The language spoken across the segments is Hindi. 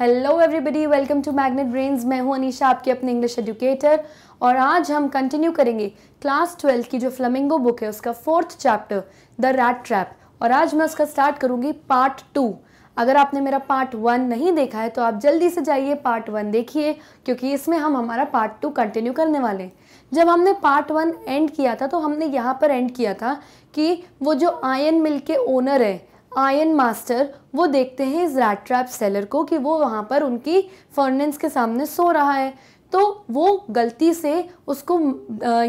Hello everybody welcome to magnet brains मैं हूं अनीशा आपके अपने इंग्लिश एजुकेटर और आज हम कंटिन्यू करेंगे क्लास ट्वेल्थ की जो फ्लमिंगो बुक है उसका fourth chapter the rat trap और आज मैं उसका स्टार्ट करूंगी पार्ट टू अगर आपने मेरा पार्ट वन नहीं देखा है तो आप जल्दी से जाइए पार्ट वन देखिए क्योंकि इसमें हम हमारा पार्ट टू कंटिन्यू करने वाले हैं जब हमने पार्ट वन एंड किया था तो हमने यहाँ पर एंड किया था कि वो जो आयन मिल के ओनर है आयन मास्टर वो देखते हैं इस रैट ट्रैप सेलर को कि वो वहाँ पर उनकी फर्नेंस के सामने सो रहा है तो वो गलती से उसको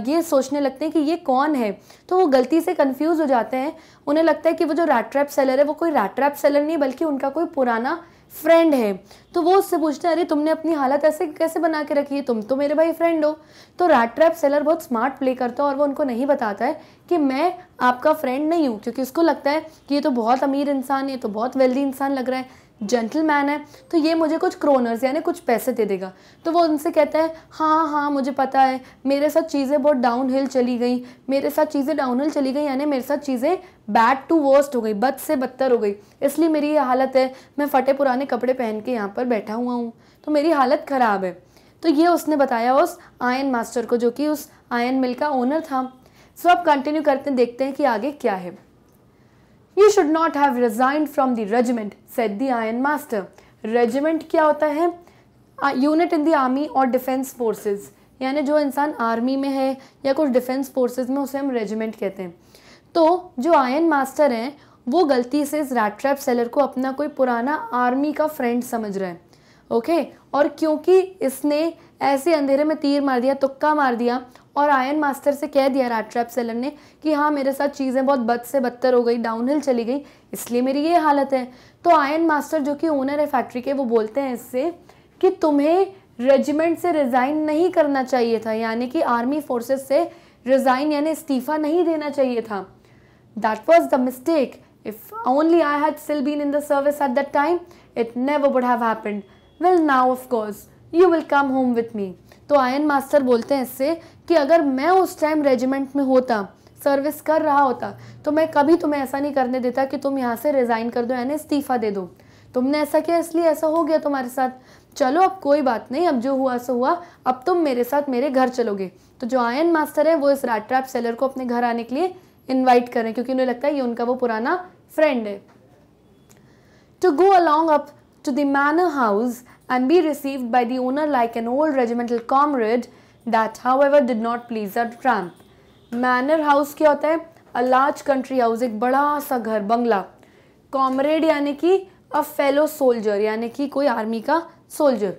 ये सोचने लगते हैं कि ये कौन है तो वो गलती से कंफ्यूज हो जाते हैं उन्हें लगता है कि वो जो रैट ट्रैप सेलर है वो कोई रैट ट्रैप सेलर नहीं बल्कि उनका कोई पुराना फ्रेंड है तो वो उससे पूछते हैं अरे तुमने अपनी हालत ऐसे कैसे बना के रखी है तुम तो मेरे भाई फ्रेंड हो तो रैट ट्रैप सेलर बहुत स्मार्ट प्ले करता है और वो उनको नहीं बताता है कि मैं आपका फ्रेंड नहीं हूँ क्योंकि उसको लगता है कि ये तो बहुत अमीर इंसान है ये तो बहुत वेल्दी इंसान लग रहा है जेंटलमैन है तो ये मुझे कुछ क्रोनर्स यानी कुछ पैसे दे देगा तो वो उनसे कहता है हाँ हाँ मुझे पता है मेरे साथ चीज़ें बहुत डाउन हिल चली गई मेरे साथ चीज़ें डाउन हिल चली गई यानी मेरे साथ चीज़ें बैड टू वर्स्ट हो गई बद से बदतर हो गई इसलिए मेरी ये हालत है मैं फटे पुराने कपड़े पहन के यहाँ पर बैठा हुआ हूँ तो मेरी हालत ख़राब है तो ये उसने बताया उस आयन मास्टर को जो कि उस आयन मिल का ओनर था सो अब कंटिन्यू करते हैं देखते हैं कि आगे क्या है you should not have resign from the regiment said the ion master regiment क्या होता है यूनिट इन द आर्मी और डिफेंस फोर्सेज यानी जो इंसान आर्मी में है या कुछ डिफेंस फोर्सेज में उसे हम रेजिमेंट कहते हैं तो जो आयन मास्टर हैं वो गलती से इस रैट ट्रैप सेलर को अपना कोई पुराना आर्मी का फ्रेंड समझ रहे हैं ओके और क्योंकि इसने ऐसे अंधेरे में तीर मार दिया तुक्का मार दिया और आयन मास्टर से कह दिया राट ट्रैप सेलर ने कि हाँ मेरे साथ चीज़ें बहुत बद से बदतर हो गई डाउनहिल चली गई इसलिए मेरी ये हालत है तो आयन मास्टर जो कि ओनर है फैक्ट्री के वो बोलते हैं इससे कि तुम्हें रेजिमेंट से रिज़ाइन नहीं करना चाहिए था यानी कि आर्मी फोर्सेस से रिज़ाइन यानी इस्तीफ़ा नहीं देना चाहिए था that was the mistake if only I had still been in the service at that time it never would have happened well now of course you will come home with me तो आयन मास्टर बोलते हैं इससे कि अगर मैं उस टाइम रेजिमेंट में होता सर्विस कर रहा होता तो मैं कभी तुम्हें ऐसा नहीं करने देता कि तुम यहाँ से रिज़ाइन कर दो यानी इस्तीफ़ा दे दो तुमने ऐसा किया इसलिए ऐसा हो गया तुम्हारे साथ चलो अब कोई बात नहीं अब जो हुआ सो हुआ अब तुम मेरे साथ मेरे घर चलोगे तो जो आयन मास्टर है वो इस रात ट्रैप सेलर को अपने घर आने के लिए इन्वाइट करें क्योंकि उन्हें लगता है ये उनका वो पुराना फ्रेंड है to go along up to the manor house and be received by the owner like an old regimental comrade that however did not please the tramp. manor house kya hota hai a large country house ek bada sa ghar बंगला comrade yani ki a fellow soldier yani ki koi army ka soldier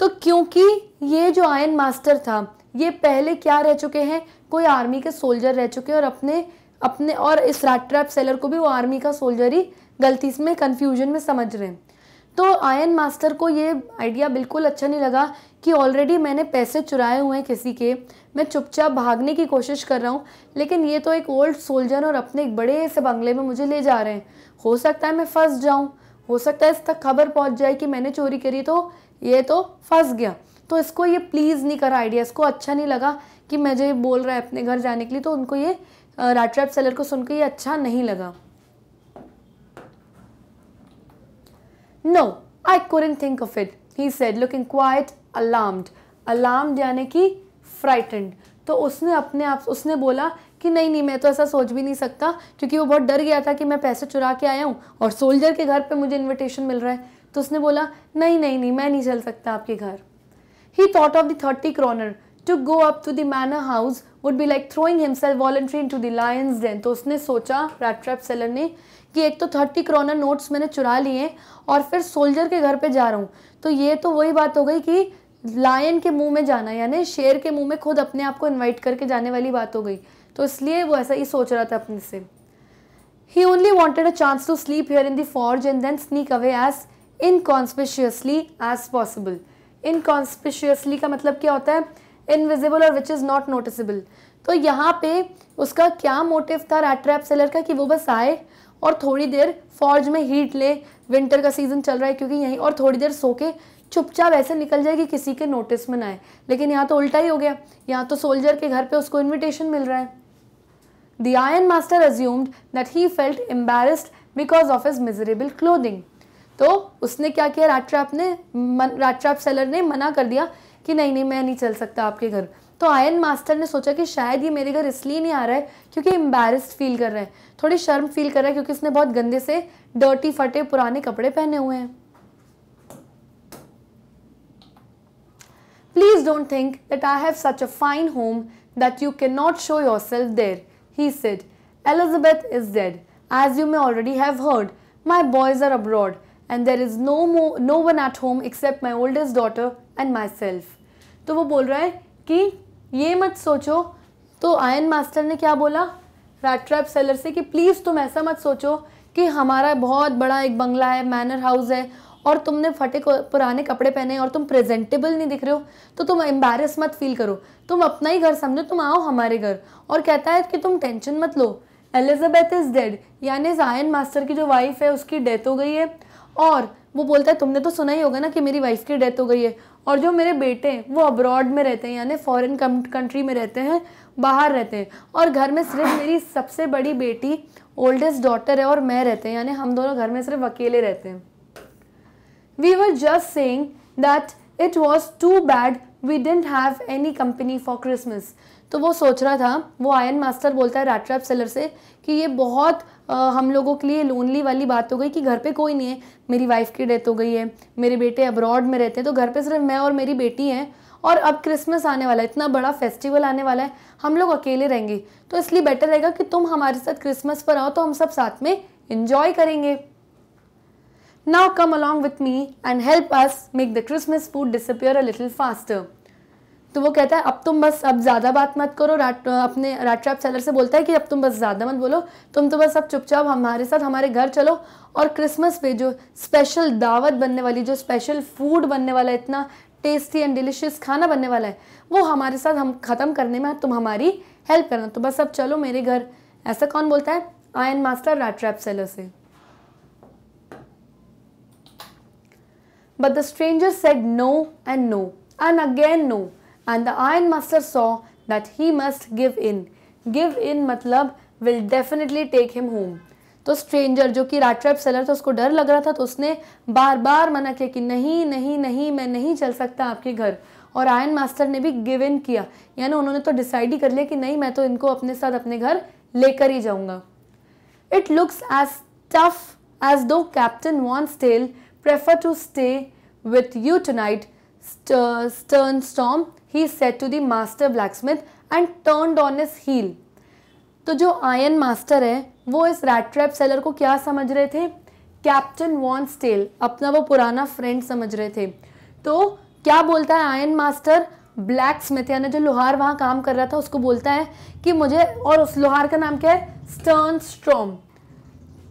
तो क्योंकि ये जो आयन मास्टर था ये पहले क्या रह चुके हैं कोई आर्मी के सोल्जर रह चुके हैं और अपने अपने और इस रैट ट्रैप सेलर को भी वो आर्मी का सोल्जर ही गलती में कंफ्यूजन में समझ रहे हैं तो आयन मास्टर को ये आइडिया बिल्कुल अच्छा नहीं लगा कि ऑलरेडी मैंने पैसे चुराए हुए हैं किसी के मैं चुपचाप भागने की कोशिश कर रहा हूँ लेकिन ये तो एक ओल्ड सोल्जर और अपने एक बड़े से बंगले में मुझे ले जा रहे हैं हो सकता है मैं फंस जाऊँ हो सकता है इस तक खबर पहुँच जाए कि मैंने चोरी करी तो ये तो फंस गया तो इसको ये प्लीज़ नहीं करा आइडिया इसको अच्छा नहीं लगा कि मैं जो बोल रहा है अपने घर जाने के लिए तो उनको ये राट्रैप सेलर को सुनकर ये अच्छा नहीं लगा No, I couldn't think of it, he said, looking quite alarmed. Alarmed यानी कि frightened. तो उसने अपने आप उसने बोला कि नहीं नहीं मैं तो ऐसा सोच भी नहीं सकता क्योंकि वो बहुत डर गया था कि मैं पैसे चुरा के आया हूँ और सोल्जर के घर पे मुझे इनविटेशन मिल रहा है तो उसने बोला नहीं नहीं नहीं मैं नहीं चल सकता आपके घर ही thought of the thirty crowner to go up to the manor house would be like throwing himself voluntary into the lion's den तो उसने सोचा रैट ट्रैप सेलर ने कि एक तो थर्टी क्रोना नोट्स मैंने चुरा लिए और फिर सोल्जर के घर पे जा रहा हूँ तो ये तो वही बात हो गई कि लायन के मुंह में जाना यानी शेर के मुंह में खुद अपने आप को इनवाइट करके जाने वाली बात हो गई तो इसलिए वो ऐसा ही सोच रहा था अपने से ही only wanted a chance to sleep here in the forge and then sneak away as inconspicuously as possible inconspicuously का मतलब क्या होता है इनविजिबल और विच इज़ नॉट नोटिसबल तो यहाँ पे उसका क्या मोटिव था रैट्रैप सेलर का कि वो बस आए और थोड़ी देर फॉर्ज में हीट ले विंटर का सीज़न चल रहा है क्योंकि यहीं और थोड़ी देर सो के चुपचाप ऐसे निकल जाए कि किसी के नोटिस में ना आए लेकिन यहाँ तो उल्टा ही हो गया यहाँ तो सोल्जर के घर पे उसको इन्विटेशन मिल रहा है the ion master assumed that he felt embarrassed because of his miserable clothing तो उसने क्या किया राज ट्रैप ने राज ट्रैप सेलर ने मना कर दिया कि नहीं नहीं मैं नहीं चल सकता आपके घर तो आयन मास्टर ने सोचा कि शायद ये मेरे घर इसलिए नहीं आ रहा है क्योंकि एम्बेरस्ड फील कर रहे हैं थोड़ी शर्म फील कर रहा है क्योंकि उसने बहुत गंदे से डर्टी फटे पुराने कपड़े पहने हुए हैं please don't think that I have such a fine home that you can not show yourself there he said Elizabeth is dead as you may already have heard my boys are abroad and there is no more no one at home except my oldest daughter and myself तो वो बोल रहा है कि ये मत सोचो तो आयन मास्टर ने क्या बोला रैट्रैप सेलर से कि प्लीज़ तुम ऐसा मत सोचो कि हमारा बहुत बड़ा एक बंगला है मैनर हाउस है और तुमने फटे पुराने कपड़े पहने और तुम प्रेजेंटेबल नहीं दिख रहे हो तो तुम एम्बेरस मत फील करो तुम अपना ही घर समझो तुम आओ हमारे घर और कहता है कि तुम टेंशन मत लो एलिजाबेथ इज़ डेड यानी जायन मास्टर की जो वाइफ है उसकी डेथ हो गई है और वो बोलता है तुमने तो सुना ही होगा ना कि मेरी वाइफ की डेथ हो गई है और जो मेरे बेटे हैं वो अब्रॉड में रहते हैं यानी फॉरेन कंट्री में रहते हैं बाहर रहते हैं और घर में सिर्फ मेरी सबसे बड़ी बेटी ओल्डेस्ट डॉटर है और मैं रहते हैं यानी हम दोनों घर में सिर्फ अकेले रहते हैं we were just saying that it was too bad we didn't have any company for Christmas तो वो सोच रहा था वो आयन मास्टर बोलता है राट्रैप सेलर से कि ये बहुत आ, हम लोगों के लिए लोनली वाली बात हो गई कि घर पे कोई नहीं है मेरी वाइफ की डेथ हो गई है मेरे बेटे अब्रॉड में रहते हैं तो घर पे सिर्फ मैं और मेरी बेटी हैं और अब क्रिसमस आने वाला है इतना बड़ा फेस्टिवल आने वाला है हम लोग अकेले रहेंगे तो इसलिए बेटर रहेगा कि तुम हमारे साथ क्रिसमस पर आओ तो हम सब साथ में इन्जॉय करेंगे now come along with me and help us make the Christmas food disappear a little faster तो वो कहता है अब तुम बस अब ज़्यादा बात मत करो राट अपने राट ट्रैप सेलर से बोलता है कि अब तुम बस ज़्यादा मत बोलो तुम तो बस अब चुपचाप हमारे साथ हमारे घर चलो और क्रिसमस पे जो स्पेशल दावत बनने वाली जो स्पेशल फूड बनने वाला इतना टेस्टी एंड डिलिशियस खाना बनने वाला है वो हमारे साथ हम ख़त्म करने में तुम हमारी हेल्प करना तो बस अब चलो मेरे घर ऐसा कौन बोलता है iron master rat trap seller से but the stranger said no and no and again no and the iron master saw that he must give in. Give in मतलब will definitely take him home. तो स्ट्रेंजर जो कि रात ट्रैप सेलर था उसको डर लग रहा था तो उसने बार बार मना किया कि नहीं नहीं नहीं मैं नहीं चल सकता आपके घर और आयन मास्टर ने भी गिव इन किया यानी उन्होंने तो डिसाइड ही कर लिया कि नहीं मैं तो इनको अपने साथ अपने घर लेकर ही जाऊंगा it looks as tough as though captain von Stahle prefer to stay with you tonight stern storm he said to the master black and turned on his heel तो जो आयन मास्टर है वो इस रैट ट्रैप सेलर को क्या समझ रहे थे कैप्टन वॉन स्टेल अपना वो पुराना फ्रेंड समझ रहे थे तो क्या बोलता है आयन मास्टर ब्लैक स्मिथ यानी जो लोहार वहाँ काम कर रहा था उसको बोलता है कि मुझे और उस लोहार का नाम क्या है स्टर्न स्ट्रॉम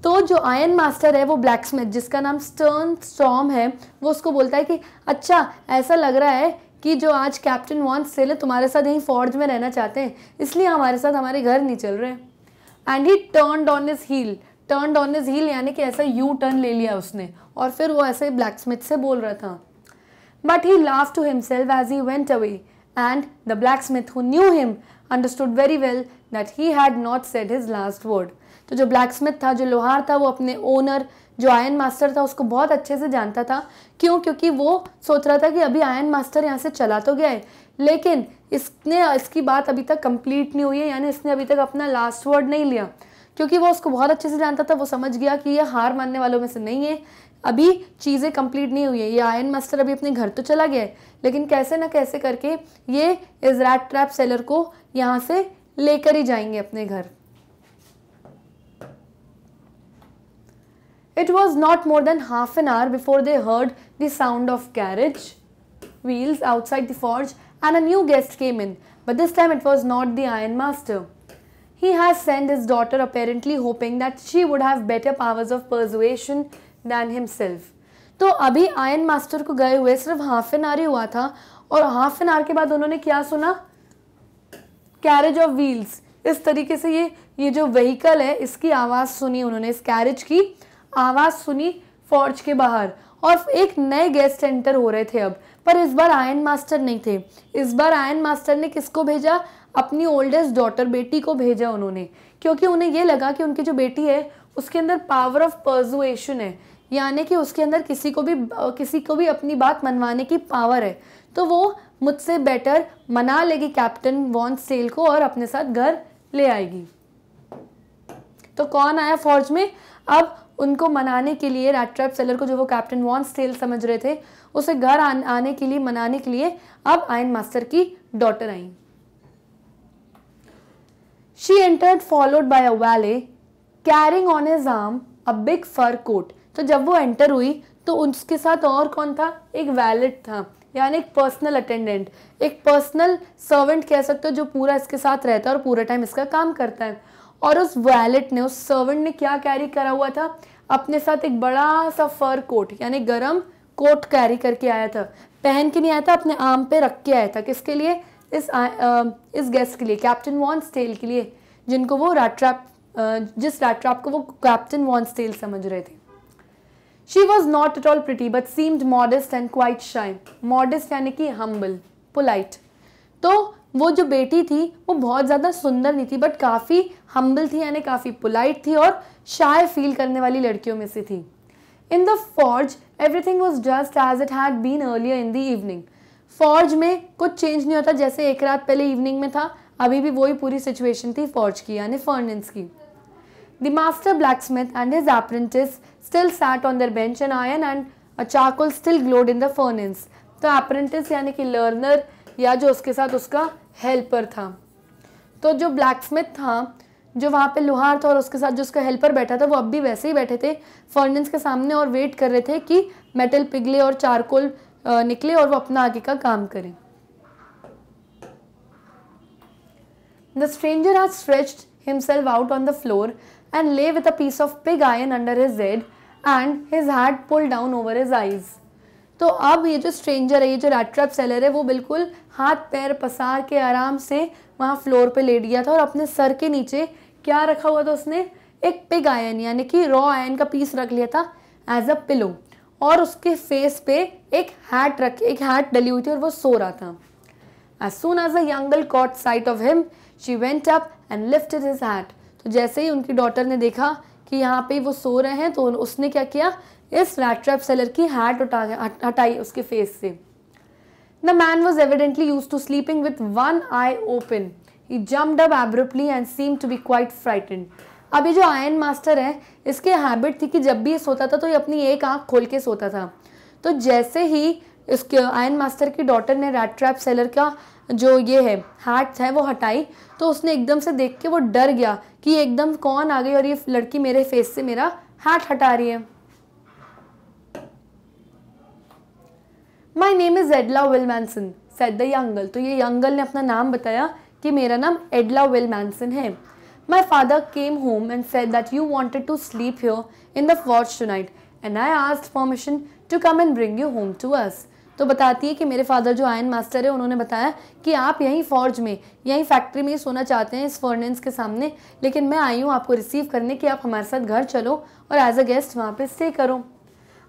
तो जो आयन मास्टर है वो ब्लैक स्मिथ जिसका नाम स्टर्न स्ट्रॉम है वो उसको बोलता है कि अच्छा ऐसा लग रहा है कि जो आज कैप्टन वॉन्ट सेल है तुम्हारे साथ यहीं फौज में रहना चाहते हैं इसलिए हमारे साथ हमारे घर नहीं चल रहे and he turn on his heel turn on his heel यानी कि ऐसा यू टर्न ले लिया उसने और फिर वो ऐसे ब्लैक स्मिथ से बोल रहा था but he laughed to himself as he went away and the blacksmith who knew him understood very well that he had not said his last word तो जो ब्लैक स्मिथ था जो लोहार था वो अपने ओनर जो आयन मास्टर था उसको बहुत अच्छे से जानता था क्यों क्योंकि वो सोच रहा था कि अभी आयन मास्टर यहाँ से चला तो गया है लेकिन इसने इसकी बात अभी तक कंप्लीट नहीं हुई है यानी इसने अभी तक अपना लास्ट वर्ड नहीं लिया क्योंकि वो उसको बहुत अच्छे से जानता था वो समझ गया कि ये हार मानने वालों में से नहीं है अभी चीज़ें कंप्लीट नहीं हुई है ये आयन मास्टर अभी अपने घर तो चला गया है लेकिन कैसे ना कैसे करके ये इजराट ट्रैप सेलर को यहाँ से लेकर ही जाएंगे अपने घर It was not more than half an hour before they heard the sound of carriage wheels outside the forge and a new guest came in, but this time it was not the iron master He has sent his daughter apparently hoping that she would have better powers of persuasion than himself. तो अभी आयन मास्टर को गए हुए सिर्फ हाफ एन आवर ही हुआ था और हाफ एन आवर के बाद उन्होंने क्या सुना कैरेज ऑफ व्हील्स इस तरीके से ये ये जो व्हीकल है इसकी आवाज़ सुनी उन्होंने इस कैरेज की आवाज़ सुनी फौज के बाहर और एक नए गेस्ट एंटर हो रहे थे अब पर इस बार आयन मास्टर नहीं थे इस बार आयन मास्टर ने किसको भेजा अपनी ओल्डेस्ट डॉटर बेटी को भेजा उन्होंने क्योंकि उन्हें ये लगा कि उनकी जो बेटी है उसके अंदर पावर ऑफ पर्जुएशन है यानी कि उसके अंदर किसी को भी किसी को भी अपनी बात मनवाने की पावर है तो वो मुझसे बेटर मना लेगी कैप्टन वॉन्स सेल को और अपने साथ घर ले आएगी तो कौन आया फौज में अब उनको मनाने के लिए रैट ट्रैप सेलर को जो वो कैप्टन वॉन स्टेल समझ रहे थे उसे घर आने के लिए मनाने के लिए अब आयन मास्टर की डॉटर आई she entered followed by a valet carrying on his arm a big fur coat तो जब वो एंटर हुई तो उसके साथ और कौन था एक वैलेट था यानी एक पर्सनल अटेंडेंट एक पर्सनल सर्वेंट कह सकते हो जो पूरा इसके साथ रहता है और पूरा टाइम इसका काम करता है और उस वैलेट ने उस सर्वेंट ने क्या कैरी करा हुआ था अपने साथ एक बड़ा सा फर कोट यानी गर्म कोट कैरी करके आया था पहन के नहीं आया था अपने आम पे रख के आया था किसके लिए इस आ, आ, इस गेस्ट के लिए कैप्टन वॉन स्टेल के लिए जिनको वो रैट्रैप जिस रैट्रैप को वो कैप्टन वॉन स्टेल समझ रहे थे she was not at all pretty but seemed modest and quite shy modest यानी कि हम्बल पोलाइट तो वो जो बेटी थी वो बहुत ज़्यादा सुंदर नहीं थी बट काफ़ी हम्बल थी यानी काफ़ी पोलाइट थी और शाय फील करने वाली लड़कियों में से थी in the forge everything was just as it had been earlier in the evening forge में कुछ चेंज नहीं होता जैसे एक रात पहले इवनिंग में था अभी भी वही पूरी सिचुएशन थी फॉर्ज की यानी फर्नेंस की the master blacksmith and his apprentice still sat on their bench and iron and charcoal still glowed in the furnace तो अप्रेंटिस यानी कि लर्नर या जो उसके साथ उसका हेल्पर था तो जो ब्लैक स्मिथ था जो वहाँ पे लोहार था और उसके साथ जो उसका हेल्पर बैठा था वो अब भी वैसे ही बैठे थे फर्नेंस के सामने और वेट कर रहे थे कि मेटल पिघले और चारकोल निकले और वो अपना आगे का काम करें the stranger had stretched himself out on the floor and laid a piece of pig iron under his head and his hat pull down over his eyes तो अब ये जो स्ट्रेंजर है ये जो रैट्रैप सेलर है वो बिल्कुल हाथ पैर पसार के आराम से वहाँ फ्लोर पे लेट गया था और अपने सर के नीचे क्या रखा हुआ था उसने एक पिग आयन यानी कि रॉ आयन का पीस रख लिया था एज अ पिलो और उसके फेस पे एक हैट रख एक हैट डली हुई थी और वो सो रहा था एज सुन एज अंगल caught sight of him she went up and lifted his hat तो जैसे ही उनकी डॉटर ने देखा कि यहाँ पे वो सो रहे हैं तो उसने क्या किया इस रैट ट्रैप सेलर की हैट उठा हटाई उसके फेस से the man was evidently used to sleeping with one eye open he jumped up abruptly and seem to be quite frighten अभी जो आयन मास्टर है इसके हैबिट थी कि जब भी ये सोता था तो ये अपनी एक आंख खोल के सोता था तो जैसे ही इसके आयन मास्टर की डॉटर ने रैट ट्रैप सेलर का जो ये है हार्ट है वो हटाई तो उसने एकदम से देख के वो डर गया कि एकदम कौन आ गई और ये लड़की मेरे फेस से मेरा हाथ हटा रही है my name is Edla Willmansson said the young girl तो ये यंगल ने अपना नाम बताया कि मेरा नाम एडला विलमैनसन है my father came home and said that you wanted to sleep here in the forge tonight and I asked permission to come and bring you home to us तो बताती है कि मेरे फादर जो आयन मास्टर है उन्होंने बताया कि आप यहीं फॉर्ज में यहीं फैक्ट्री में ही सोना चाहते हैं इस फर्नेंस के सामने लेकिन मैं आई हूँ आपको रिसीव करने कि आप हमारे साथ घर चलो और एज अ गेस्ट वहाँ पे स्टे करो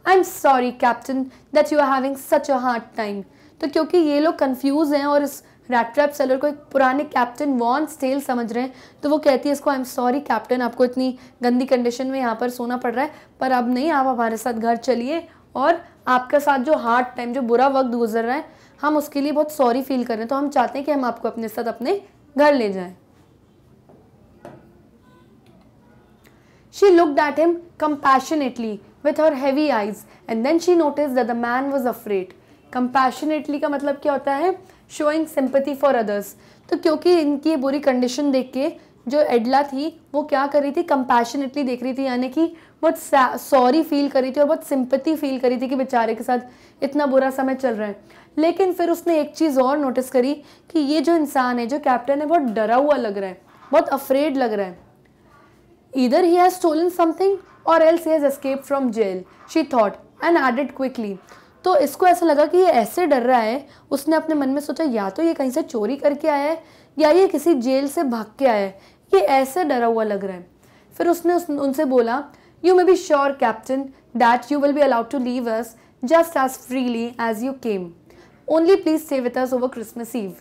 I am sorry captain that you are having such a hard time तो क्योंकि ये लोग कन्फ्यूज हैं और इस रैट ट्रैप सेलर को एक पुराने कैप्टन वॉन स्टेल समझ रहे हैं तो वो कहती है इसको आई एम सॉरी कैप्टन आपको इतनी गंदी कंडीशन में यहाँ पर सोना पड़ रहा है पर अब नहीं आप हमारे साथ घर चलिए और आपके साथ जो हार्ड टाइम जो बुरा वक्त गुजर रहा है हम उसके लिए बहुत सॉरी फील कर रहे हैं तो हम चाहते हैं कि हम आपको अपने साथ अपने घर ले जाएं she look at him compassionately with her heavy eyes and then she notice the man was afraid compassionately का मतलब क्या होता है शोइंग sympathy फॉर अदर्स तो क्योंकि इनकी ये बुरी कंडीशन देख के जो एडला थी वो क्या कर रही थी कंपैशनेटली देख रही थी यानी कि बहुत सॉरी फील कर रही थी और बहुत सिंपति फील कर रही थी कि बेचारे के साथ इतना बुरा समय चल रहा है लेकिन फिर उसने एक चीज़ और नोटिस करी कि ये जो इंसान है जो कैप्टन है बहुत डरा हुआ लग रहा है बहुत अफ्रेड लग रहा है Either he has stolen something or else he has escaped from jail, she thought and added quickly. तो इसको ऐसा लगा कि ये ऐसे डर रहा है उसने अपने मन में सोचा या तो ये कहीं से चोरी करके आया है या ये किसी जेल से भाग के आया है ये ऐसे डरा हुआ लग रहा है फिर उसने उस, उनसे बोला you may be sure captain that you will be allowed to leave us just as freely as you came only please stay with us over Christmas eve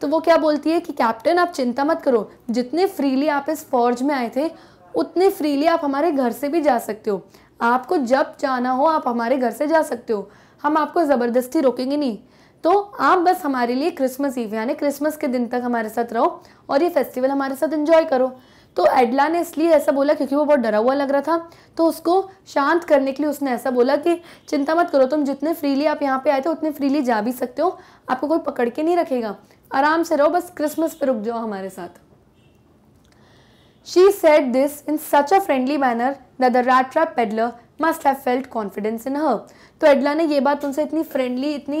तो वो क्या बोलती है कि कैप्टन आप चिंता मत करो जितने फ्रीली आप इस फौज में आए थे उतने फ्रीली आप हमारे घर से भी जा सकते हो आपको जब जाना हो आप हमारे घर से जा सकते हो हम आपको ज़बरदस्ती रोकेंगे नहीं तो आप बस हमारे लिए क्रिसमस ईव यानी क्रिसमस के दिन तक हमारे साथ रहो और ये फेस्टिवल हमारे साथ एंजॉय करो तो एडला ने इसलिए ऐसा बोला क्योंकि वो बहुत डरा हुआ लग रहा था तो उसको शांत करने के लिए उसने ऐसा बोला कि चिंता मत करो तुम जितने फ्रीली आप यहाँ पे आए थे उतने फ्रीली जा भी सकते हो आपको कोई पकड़ के नहीं रखेगा आराम से रहो बस क्रिसमस पे रुक जाओ हमारे साथ She said this in such a friendly manner that the rat trap peddler must have felt confidence in her. तो एडला ने ये बात उनसे इतनी friendly, इतनी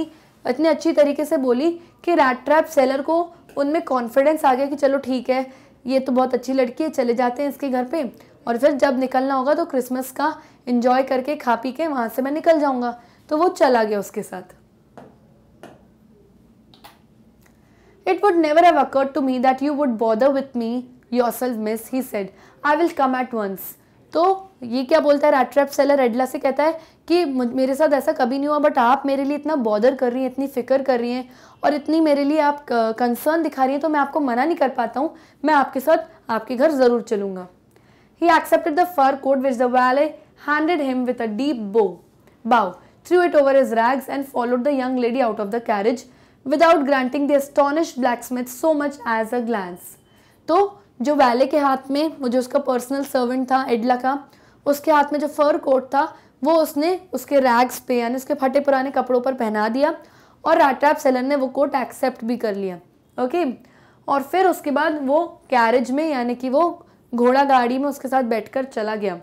इतनी अच्छी तरीके से बोली कि rat trap seller को उनमें confidence आ गया कि चलो ठीक है ये तो बहुत अच्छी लड़की है चले जाते हैं इसके घर पे और फिर जब निकलना होगा तो क्रिसमस का इन्जॉय करके खा पी के वहाँ से मैं निकल जाऊँगा तो वो चला गया उसके साथ It would never have occurred to me that you would bother with me yourself miss he said I will come at once तो ये क्या बोलता है रैट्रैप सेलर एडला से कहता है कि मेरे साथ ऐसा कभी नहीं हुआ बट आप मेरे लिए इतना बॉदर कर रही हैं इतनी फ़िक्र कर रही हैं और इतनी मेरे लिए आप कंसर्न दिखा रही हैं तो मैं आपको मना नहीं कर पाता हूँ मैं आपके साथ आपके घर ज़रूर चलूँगा he accepted the fur coat which the valet handed him with a deep bow bow threw it over his rags and followed the young lady out of the carriage without granting the astonish blacksmith so much as a glance तो जो वैले के हाथ में वो जो उसका पर्सनल सर्वेंट था एडला का उसके हाथ में जो फर कोट था वो उसने उसके रैग्स पे यानी उसके फटे पुराने कपड़ों पर पहना दिया और राटाप सेलन ने वो कोट एक्सेप्ट भी कर लिया ओके और फिर उसके बाद वो कैरेज में यानी कि वो घोड़ा गाड़ी में उसके साथ बैठ चला गया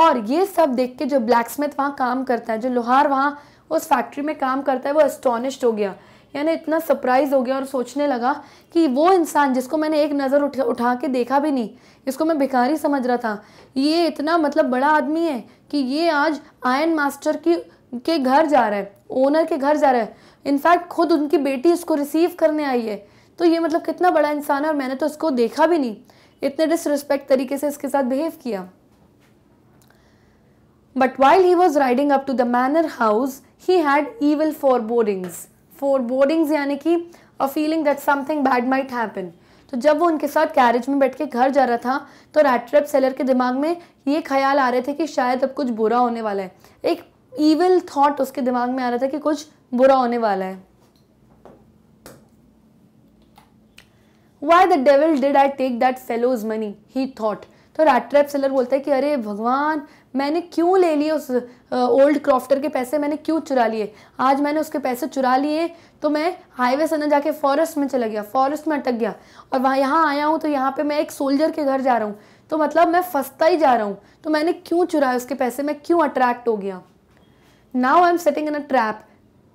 और ये सब देख के जो ब्लैक स्मिथ वहाँ काम करता है जो लोहार वहाँ उस फैक्ट्री में काम करता है वो एस्टोनिश्ड हो गया यानी इतना सरप्राइज हो गया और सोचने लगा कि वो इंसान जिसको मैंने एक नज़र उठ उठा के देखा भी नहीं इसको मैं भिखारी समझ रहा था ये इतना मतलब बड़ा आदमी है कि ये आज आयन मास्टर की के घर जा रहा है ओनर के घर जा रहा है इनफैक्ट खुद उनकी बेटी इसको रिसीव करने आई है तो ये मतलब कितना बड़ा इंसान है और मैंने तो इसको देखा भी नहीं इतने डिसरिस्पेक्ट तरीके से इसके साथ बिहेव किया but while he was riding up to the manor house he had evil forebodings forebodings यानी कि a feeling that something bad might happen तो जब वो उनके साथ कैरेज में बैठ के घर जा रहा था तो रैटरेप सेलर के दिमाग में ये ख्याल आ रहे थे कि शायद अब कुछ बुरा होने वाला है एक ईविल थॉट उसके दिमाग में आ रहा था कि कुछ बुरा होने वाला है why the devil did I take that fellow's money he thought तो रैट्रैप सेलर बोलता है कि अरे भगवान मैंने क्यों ले लिए उस ओल्ड क्रॉफ्टर के पैसे मैंने क्यों चुरा लिए आज मैंने उसके पैसे चुरा लिए तो मैं हाईवे से ना जाके फॉरेस्ट में चला गया फॉरेस्ट में अटक गया और वहाँ यहाँ आया हूँ तो यहाँ पे मैं एक सोल्जर के घर जा रहा हूँ तो मतलब मैं फंसता ही जा रहा हूँ तो मैंने क्यों चुराया उसके पैसे मैं क्यों अट्रैक्ट हो गया now I am sitting in a trap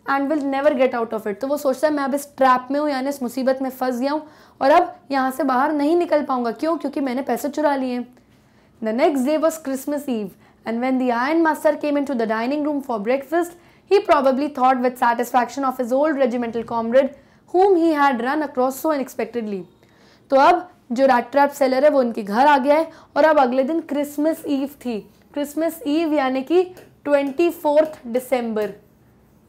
and will never get out of it तो वो सोचता है मैं अब इस ट्रैप में हूँ यानी इस मुसीबत में फंस गया हूँ और अब यहाँ से बाहर नहीं निकल पाऊंगा क्यों क्योंकि मैंने पैसे चुरा लिए the next day was Christmas eve And when the iron master came into the dining room for breakfast, he probably thought with satisfaction of his old regimental comrade whom he had run across so unexpectedly. तो अब जो रैट ट्रैप सेलर है वो उनके घर आ गया है और अब अगले दिन क्रिसमस ईव थी क्रिसमस ईव यानी कि ट्वेंटी फोर्थ दिसंबर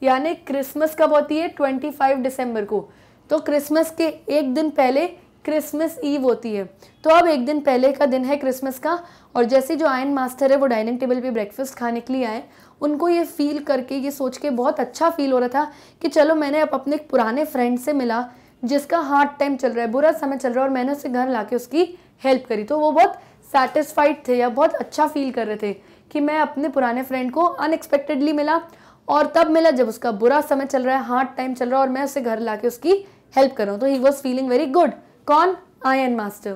यानी क्रिसमस कब होती है ट्वेंटी फाइव दिसंबर को तो क्रिसमस के एक दिन पहले क्रिसमस ईव होती है तो अब एक दिन पहले का दिन है क्रिसमस का और जैसे जो आयन मास्टर है वो डाइनिंग टेबल पे ब्रेकफास्ट खाने के लिए आए उनको ये फील करके ये सोच के बहुत अच्छा फील हो रहा था कि चलो मैंने अब अपने एक पुराने फ्रेंड से मिला जिसका हार्ड टाइम चल रहा है बुरा समय चल रहा है और मैंने उसे घर ला के उसकी हेल्प करी तो वो बहुत सेटिस्फाइड थे या बहुत अच्छा फील कर रहे थे कि मैं अपने पुराने फ्रेंड को अनएक्सपेक्टेडली मिला और तब मिला जब उसका बुरा समय चल रहा है हार्ड टाइम चल रहा है और मैं उसे घर ला के उसकी हेल्प कर रहा हूँ तो he was feeling very good कौन ironmaster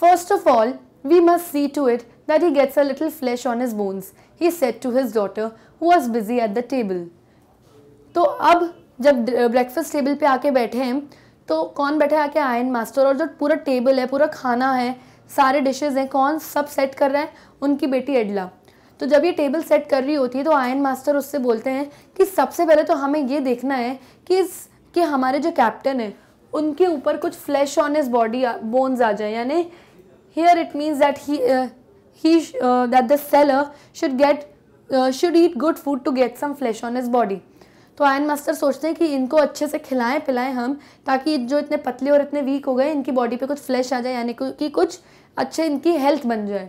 first of all we must see to it that he gets a little flesh on his bones he said to his daughter who was busy at the table तो अब जब ब्रेकफास्ट टेबल पे आके बैठे हैं तो कौन बैठे आके आयन मास्टर और जो पूरा टेबल है पूरा खाना है सारे डिशेज हैं कौन सब सेट कर रहे हैं उनकी बेटी एडला तो जब ये टेबल सेट कर रही होती है तो आयन मास्टर उससे बोलते हैं कि सबसे पहले तो हमें ये देखना है कि इस कि हमारे जो कैप्टन है उनके ऊपर कुछ flesh on his body bones आ जाए यानी here it means that he he that the seller should get should eat good food to get some flesh on his body तो आयन मास्टर सोचते हैं कि इनको अच्छे से खिलाएं पिलाएं हम ताकि जो इतने पतले और इतने वीक हो गए इनकी बॉडी पे कुछ फ्लैश आ जाए यानी कि कुछ अच्छे इनकी हेल्थ बन जाए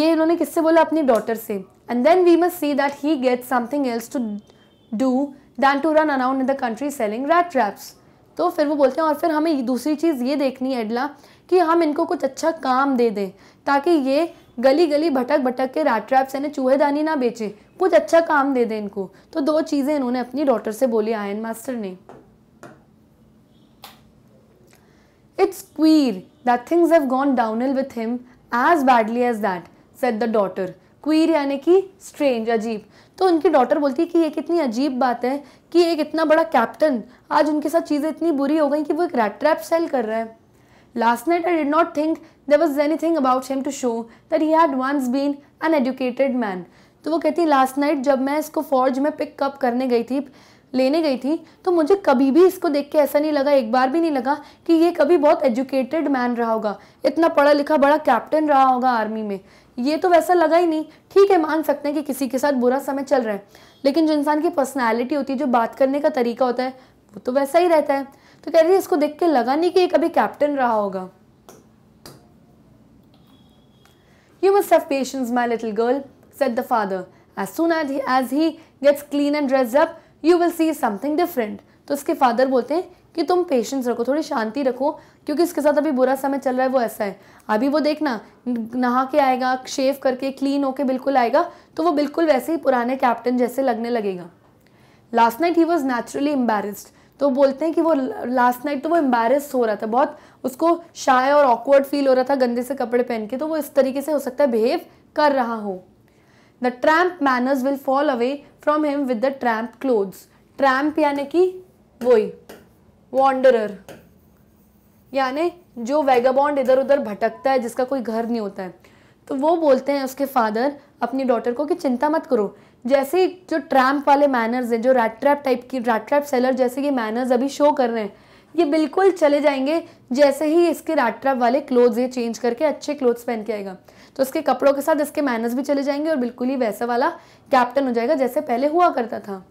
ये इन्होंने किससे बोला अपनी डॉटर से and then we must see that he get something else to do than to run around in the country selling rat traps तो फिर वो बोलते हैं और फिर हमें दूसरी चीज़ ये देखनी है एडला कि हम इनको कुछ अच्छा काम दे दें ताकि ये गली गली भटक भटक के रैट ट्रैप से चूहेदानी ना बेचे कुछ अच्छा काम दे दें इनको तो दो चीज़ें इन्होंने अपनी डॉटर से बोली आयन मास्टर ने it's queer that things have gone downhill with him as badly as that said the daughter queer यानी कि स्ट्रेंज अजीब तो उनकी डॉटर बोलती है कि ये कितनी अजीब बात है कि एक इतना बड़ा कैप्टन आज उनके साथ चीज़ें इतनी बुरी हो गई कि वो एक रैट ट्रैप सेल कर रहा है last night I did not think there was anything about him to show he had had been been an educated man तो वो कहती लास्ट नाइट जब मैं इसको फॉर्ज में पिकअप करने गई थी लेने गई थी तो मुझे कभी भी इसको देख के ऐसा नहीं लगा एक बार भी नहीं लगा कि ये कभी बहुत एजुकेटेड मैन रहा होगा इतना पढ़ा लिखा बड़ा कैप्टन रहा होगा आर्मी में ये तो वैसा लगा ही नहीं ठीक है मान सकते हैं कि किसी के साथ बुरा समय चल रहा है लेकिन जो इंसान की पर्सनैलिटी होती है जो बात करने का तरीका होता है वो तो वैसा ही रहता है तो कह रही है इसको देख के लगा नहीं कि ये कभी कैप्टन रहा होगा you must have patience my little girl said the father as soon as he gets clean and dress up you will see something different तो इसके फादर बोलते हैं कि तुम पेशेंस रखो थोड़ी शांति रखो क्योंकि इसके साथ अभी बुरा समय चल रहा है वो ऐसा है अभी वो देखना नहा के आएगा शेव करके क्लीन होके बिल्कुल आएगा तो वो बिल्कुल वैसे ही पुराने कैप्टन जैसे लगने लगेगा last night he was naturally embarrassed तो बोलते हैं कि वो लास्ट नाइट तो वो एम्बेरस हो रहा था बहुत उसको शाय और ऑकवर्ड फील हो रहा था गंदे से कपड़े पहन के तो वो इस तरीके से हो सकता है बिहेव कर रहा हो the tramp manners will fall away from him with the tramp clothes tramp यानी कि वही वॉन्डरर यानी जो वेगाबॉन्ड इधर उधर भटकता है जिसका कोई घर नहीं होता है तो वो बोलते हैं उसके फादर अपनी डॉटर को कि चिंता मत करो जैसे जो ट्रैम्प वाले मैनर्स हैं जो रैट ट्रैप टाइप की रैट ट्रैप सेलर जैसे कि मैनर्स अभी शो कर रहे हैं ये बिल्कुल चले जाएंगे जैसे ही इसके रैट ट्रैप वाले क्लोथ्स ये चेंज करके अच्छे क्लोथ्स पहन के आएगा तो इसके कपड़ों के साथ इसके माइनस भी चले जाएंगे और बिल्कुल ही वैसा वाला कैप्टन हो जाएगा जैसे पहले हुआ करता था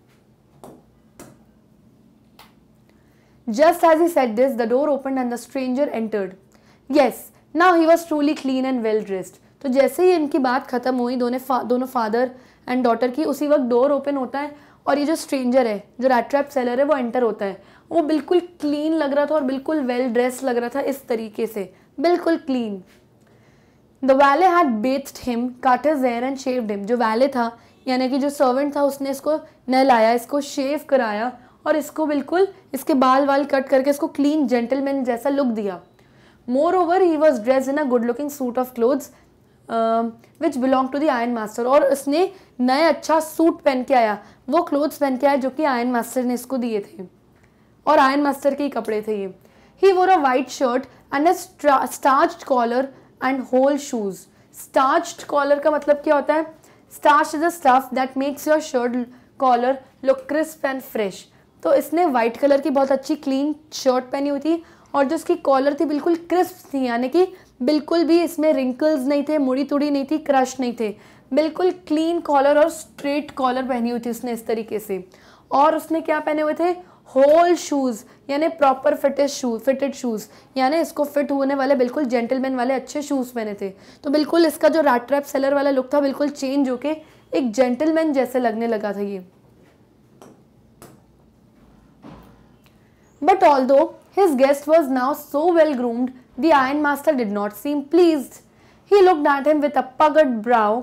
just as he said this the door open and the stranger entered Yes, now he was truly clean and well dressed तो जैसे ही इनकी बात खत्म हुई दोनों फा, दोनों फादर एंड डॉटर की उसी वक्त डोर ओपन होता है और ये जो स्ट्रेंजर है जो रैट्रैप सेलर है वो एंटर होता है वो बिल्कुल क्लीन लग रहा था और बिल्कुल वेल well ड्रेस लग रहा था इस तरीके से बिल्कुल clean the valet had bathed him cut his hair and shaved him जो वैले था यानी कि जो सर्वेंट था उसने इसको नहलाया इसको शेव कराया और इसको बिल्कुल इसके बाल वाल कट करके इसको क्लीन जेंटलमैन जैसा लुक दिया moreover he was dress in a good looking suit of clothes which belong to the ion master और उसने नया अच्छा सूट पहन के आया वो क्लोथ्स पहन के आया जो कि आयन मास्टर ने इसको दिए थे और आयन मास्टर के ही कपड़े थे ये he wore a white shirt and a starch collar and whole shoes starched collar का मतलब क्या होता है starch is a stuff that makes your shirt collar look crisp and fresh तो इसने वाइट कलर की बहुत अच्छी क्लीन शर्ट पहनी हुई थी और जो इसकी कॉलर थी बिल्कुल क्रिस्प थी यानी कि बिल्कुल भी इसमें रिंकल्स नहीं थे मुड़ी तुड़ी नहीं थी क्रश नहीं थे बिल्कुल क्लीन कॉलर और स्ट्रेट कॉलर पहनी हुई थी उसने इस तरीके से और उसने क्या पहने हुए थे होल शूज़ यानी proper fitted shoes fitted shoes यानी इसको फिट होने वाले बिल्कुल जेंटलमैन वाले अच्छे शूज़ पहने थे तो बिल्कुल इसका जो राट ट्रैप सेलर वाला लुक था बिल्कुल चेंज होके एक जेंटलमैन जैसे लगने लगा था ये but although his guest was now so well groomed the ion ironmaster did not seem please he look at him with a puckered brow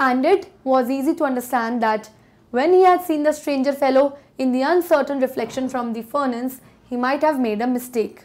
and it was easy to understand that when he has seen the stranger fellow in the uncertain reflection from the furnace he might have made a mistake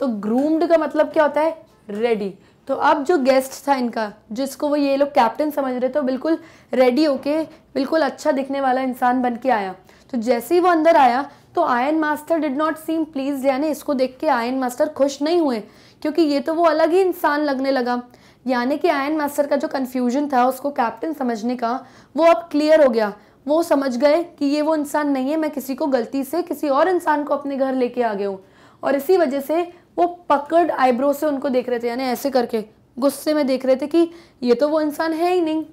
तो ग्रूम्ड का मतलब क्या होता है रेडी तो अब जो गेस्ट था इनका जिसको वो ये लोग कैप्टन समझ रहे थे तो बिल्कुल रेडी होके बिल्कुल अच्छा दिखने वाला इंसान बन के आया तो जैसे ही वो अंदर आया तो ion ironmaster did not seem please यानी इसको देख के आयन मास्टर खुश नहीं हुए क्योंकि ये तो वो अलग ही इंसान लगने लगा यानी कि आयन मास्टर का जो कन्फ्यूजन था उसको कैप्टन समझने का वो अब क्लियर हो गया वो समझ गए कि ये वो इंसान नहीं है मैं किसी को गलती से किसी और इंसान को अपने घर लेके आ गया हूँ और इसी वजह से वो पकड़ आईब्रो से उनको देख रहे थे यानी ऐसे करके गुस्से में देख रहे थे कि ये तो वो इंसान है ही नहीं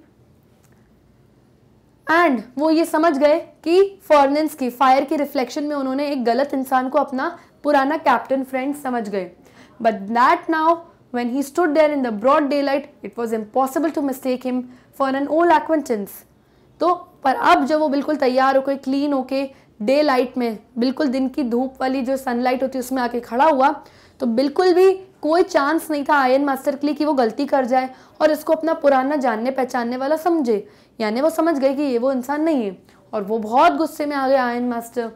एंड वो ये समझ गए कि फॉरनेंस की फायर की रिफ्लेक्शन में उन्होंने एक गलत इंसान को अपना पुराना कैप्टन फ्रेंड समझ गए but that now when he stood stood in the broad daylight it was impossible to mistake him for an old acquaintance तो पर अब जब वो बिल्कुल तैयार होकर क्लीन होके डे लाइट में बिल्कुल दिन की धूप वाली जो सनलाइट होती है उसमें आके खड़ा हुआ तो बिल्कुल भी कोई चांस नहीं था आयन मास्टर के लिए कि वो गलती कर जाए और इसको अपना पुराना जानने पहचानने वाला समझे यानी वो समझ गए कि ये वो इंसान नहीं है और वो बहुत गुस्से में आ गए आयन मास्टर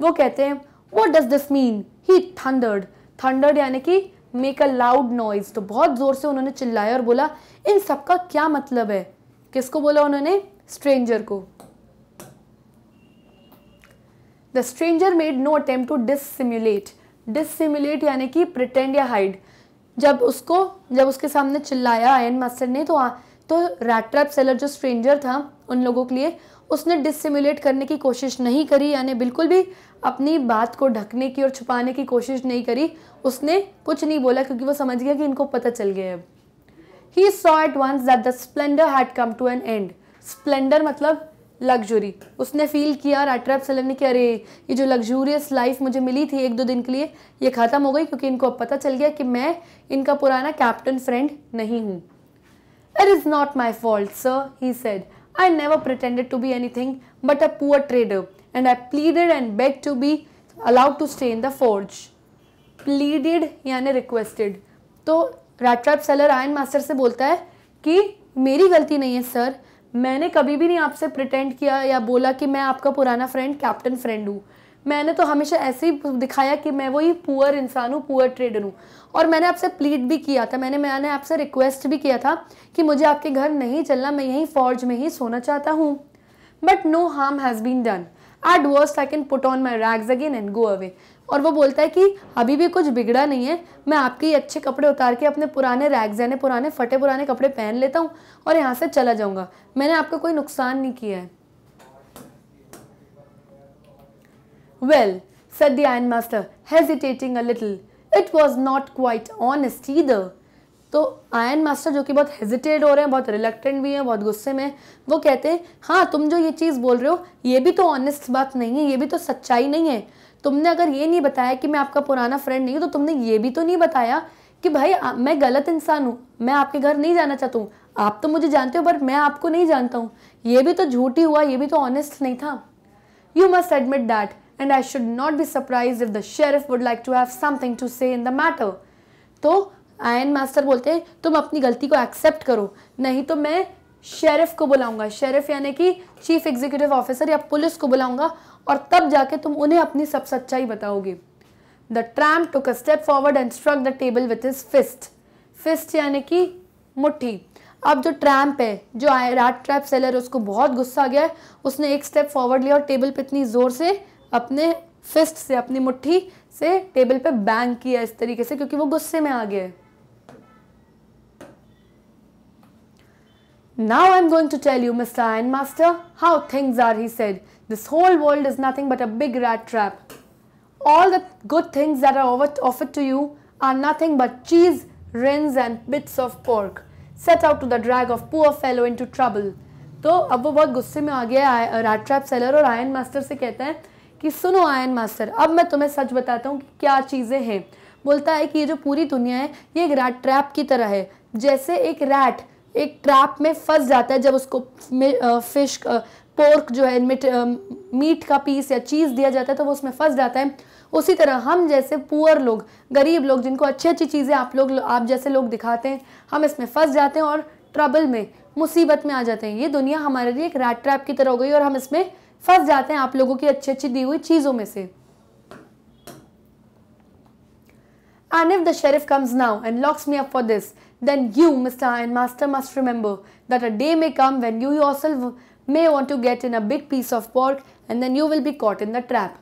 वो कहते हैं वो does this mean he thundered thundered यानी कि मेक अ लाउड नॉइज तो बहुत ज़ोर से उन्होंने चिल्लाया और बोला इन सब का क्या मतलब है किसको बोला उन्होंने स्ट्रेंजर को the stranger made no attempt to dissimulate dissimulate यानी कि प्रिटेंड या हाइड जब उसको जब उसके सामने चिल्लाया आयन मास्टर ने तो आ, तो रैट्रैप सेलर जो स्ट्रेंजर था उन लोगों के लिए उसने डिसिम्युलेट करने की कोशिश नहीं करी यानी बिल्कुल भी अपनी बात को ढकने की और छुपाने की कोशिश नहीं करी उसने कुछ नहीं बोला क्योंकि वो समझ गया कि इनको पता चल गया अब he saw at once that the splendour had come to an end splendour मतलब लग्जरी उसने फील किया और अट्रैप सेलर ने कि अरे ये जो लग्जूरियस लाइफ मुझे मिली थी एक दो दिन के लिए ये ख़त्म हो गई क्योंकि इनको अब पता चल गया कि मैं इनका पुराना कैप्टन फ्रेंड नहीं हूँ it is not my fault sir he said I never pretended to be anything but a poor trader and I pleaded and beg to be allowed to stay in the forge pleaded यानी रिक्वेस्टेड तो राट्रैप सेलर आयन मास्टर से बोलता है कि मेरी गलती नहीं है सर मैंने कभी भी नहीं आपसे प्रिटेंड किया या बोला कि मैं आपका पुराना फ्रेंड कैप्टन फ्रेंड हूँ मैंने तो हमेशा ऐसे ही दिखाया कि मैं वही पुअर इंसान हूँ पुअर ट्रेडर हूँ और मैंने आपसे प्लीट भी किया था मैंने मैंने आपसे रिक्वेस्ट भी किया था कि मुझे आपके घर नहीं चलना मैं यहीं फौज में ही सोना चाहता हूँ but no harm has been done at worst I can put on my rags again and go away और वो बोलता है कि अभी भी कुछ बिगड़ा नहीं है मैं आपके अच्छे कपड़े उतार के अपने पुराने रैग्स यानी पुराने फटे पुराने कपड़े पहन लेता हूँ और यहाँ से चला जाऊँगा मैंने आपका कोई नुकसान नहीं किया है Well, said the master hesitating a little it was not quite honest either तो आयन मास्टर जो कि बहुत हेजिटेट हो रहे हैं बहुत रिलेक्टेंट भी हैं बहुत गुस्से में वो कहते हैं हाँ तुम जो ये चीज़ बोल रहे हो ये भी तो ऑनेस्ट बात नहीं है ये भी तो सच्चाई नहीं है तुमने अगर ये नहीं बताया कि मैं आपका पुराना फ्रेंड नहीं हूँ तो तुमने ये भी तो नहीं बताया कि भाई आ, मैं गलत इंसान हूँ मैं आपके घर नहीं जाना चाहता हूँ आप तो मुझे जानते हो पर मैं आपको नहीं जानता हूँ ये भी तो झूठी हुआ ये भी तो ऑनेस्ट नहीं था you must admit that and I should not be surprise if the sheriff would like to have something to say in the matter तो आयन मास्टर बोलते हैं तुम अपनी गलती को एक्सेप्ट करो नहीं तो मैं शेरफ को बुलाऊंगा शेरफ यानी कि चीफ एग्जीक्यूटिव ऑफिसर या पुलिस को बुलाऊंगा और तब जाके तुम उन्हें अपनी सब सच्चाई बताओगे the tramp took a step forward and struck the table with his fist fist यानी कि मुट्ठी अब जो ट्रैम्प है जो रैट ट्रैप सेलर उसको बहुत गुस्सा गया उसने एक स्टेप फॉरवर्ड लिया और टेबल पे इतनी ज़ोर से अपने फिस्ट से अपनी मुट्ठी से टेबल पे बैंग किया इस तरीके से क्योंकि वो गुस्से में आ गया now I am going to tell you mister Iron master how things are he said This whole world is nothing but a big rat trap. All the good things that are offered to you are nothing but cheese, rinds and bits of pork set out to the drag of poor fellow into trouble तो अब वो बहुत गुस्से में आ गया है राट ट्रैप सेलर और आयन मास्टर से कहते हैं कि सुनो आयन मास्टर अब मैं तुम्हें सच बताता हूँ कि क्या चीज़ें हैं बोलता है कि ये जो पूरी दुनिया है ये एक रैट ट्रैप की तरह है जैसे एक रैट एक ट्रैप में फंस जाता है जब उसको फिश पोर्क जो है मिट मीट का पीस या चीज़ दिया जाता है तो वो उसमें फंस जाता है उसी तरह हम जैसे पुअर लोग गरीब लोग जिनको अच्छी अच्छी चीज़ें आप लोग आप जैसे लोग दिखाते हैं हम इसमें फंस जाते हैं और ट्रबल में मुसीबत में आ जाते हैं ये दुनिया हमारे लिए एक रैट ट्रैप की तरह हो गई और हम इसमें फंस जाते हैं आप लोगों की अच्छी अच्छी दी हुई चीज़ों में से And if the sheriff comes now and locks me up for this, then you, Mr. and Master, must remember that a day may come when you yourself may want to get in a big piece of pork and then you will be caught in the trap.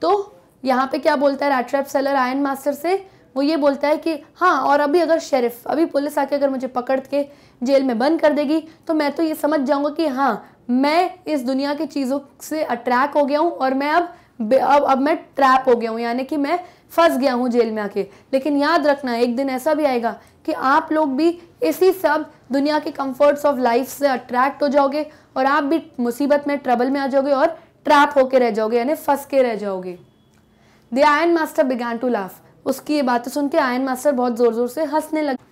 तो यहाँ पे क्या बोलता है rat trap seller ironmaster से वो ये बोलता है कि हाँ और अभी अगर शेरिफ अभी पुलिस आके अगर मुझे पकड़ के जेल में बंद कर देगी तो मैं तो ये समझ जाऊँगा कि हाँ मैं इस दुनिया की चीज़ों से अट्रैक्ट हो गया हूँ और मैं अब अब अब मैं ट्रैप हो गया हूँ यानी कि मैं फंस गया हूँ जेल में आके लेकिन याद रखना एक दिन ऐसा भी आएगा कि आप लोग भी इसी सब दुनिया के कंफर्ट्स ऑफ लाइफ से अट्रैक्ट हो जाओगे और आप भी मुसीबत में ट्रबल में आ जाओगे और ट्रैप होके रह जाओगे यानी फंस के रह जाओगे the ion ironmaster began to laugh उसकी ये बातें सुन के आयन मास्टर बहुत ज़ोर ज़ोर से हंसने लगे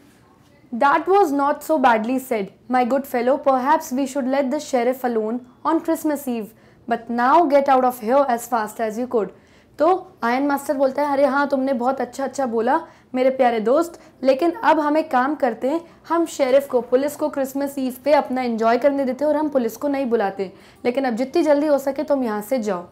that was not so badly said my good fellow perhaps we should let the sheriff alone on Christmas eve but now get out of here as fast as you could तो आयन मास्टर बोलता है अरे हाँ तुमने बहुत अच्छा अच्छा बोला मेरे प्यारे दोस्त लेकिन अब हम एक काम करते हैं हम शेरिफ को पुलिस को क्रिसमस ईव पे अपना इन्जॉय करने देते हैं और हम पुलिस को नहीं बुलाते लेकिन अब जितनी जल्दी हो सके तुम तो यहाँ से जाओ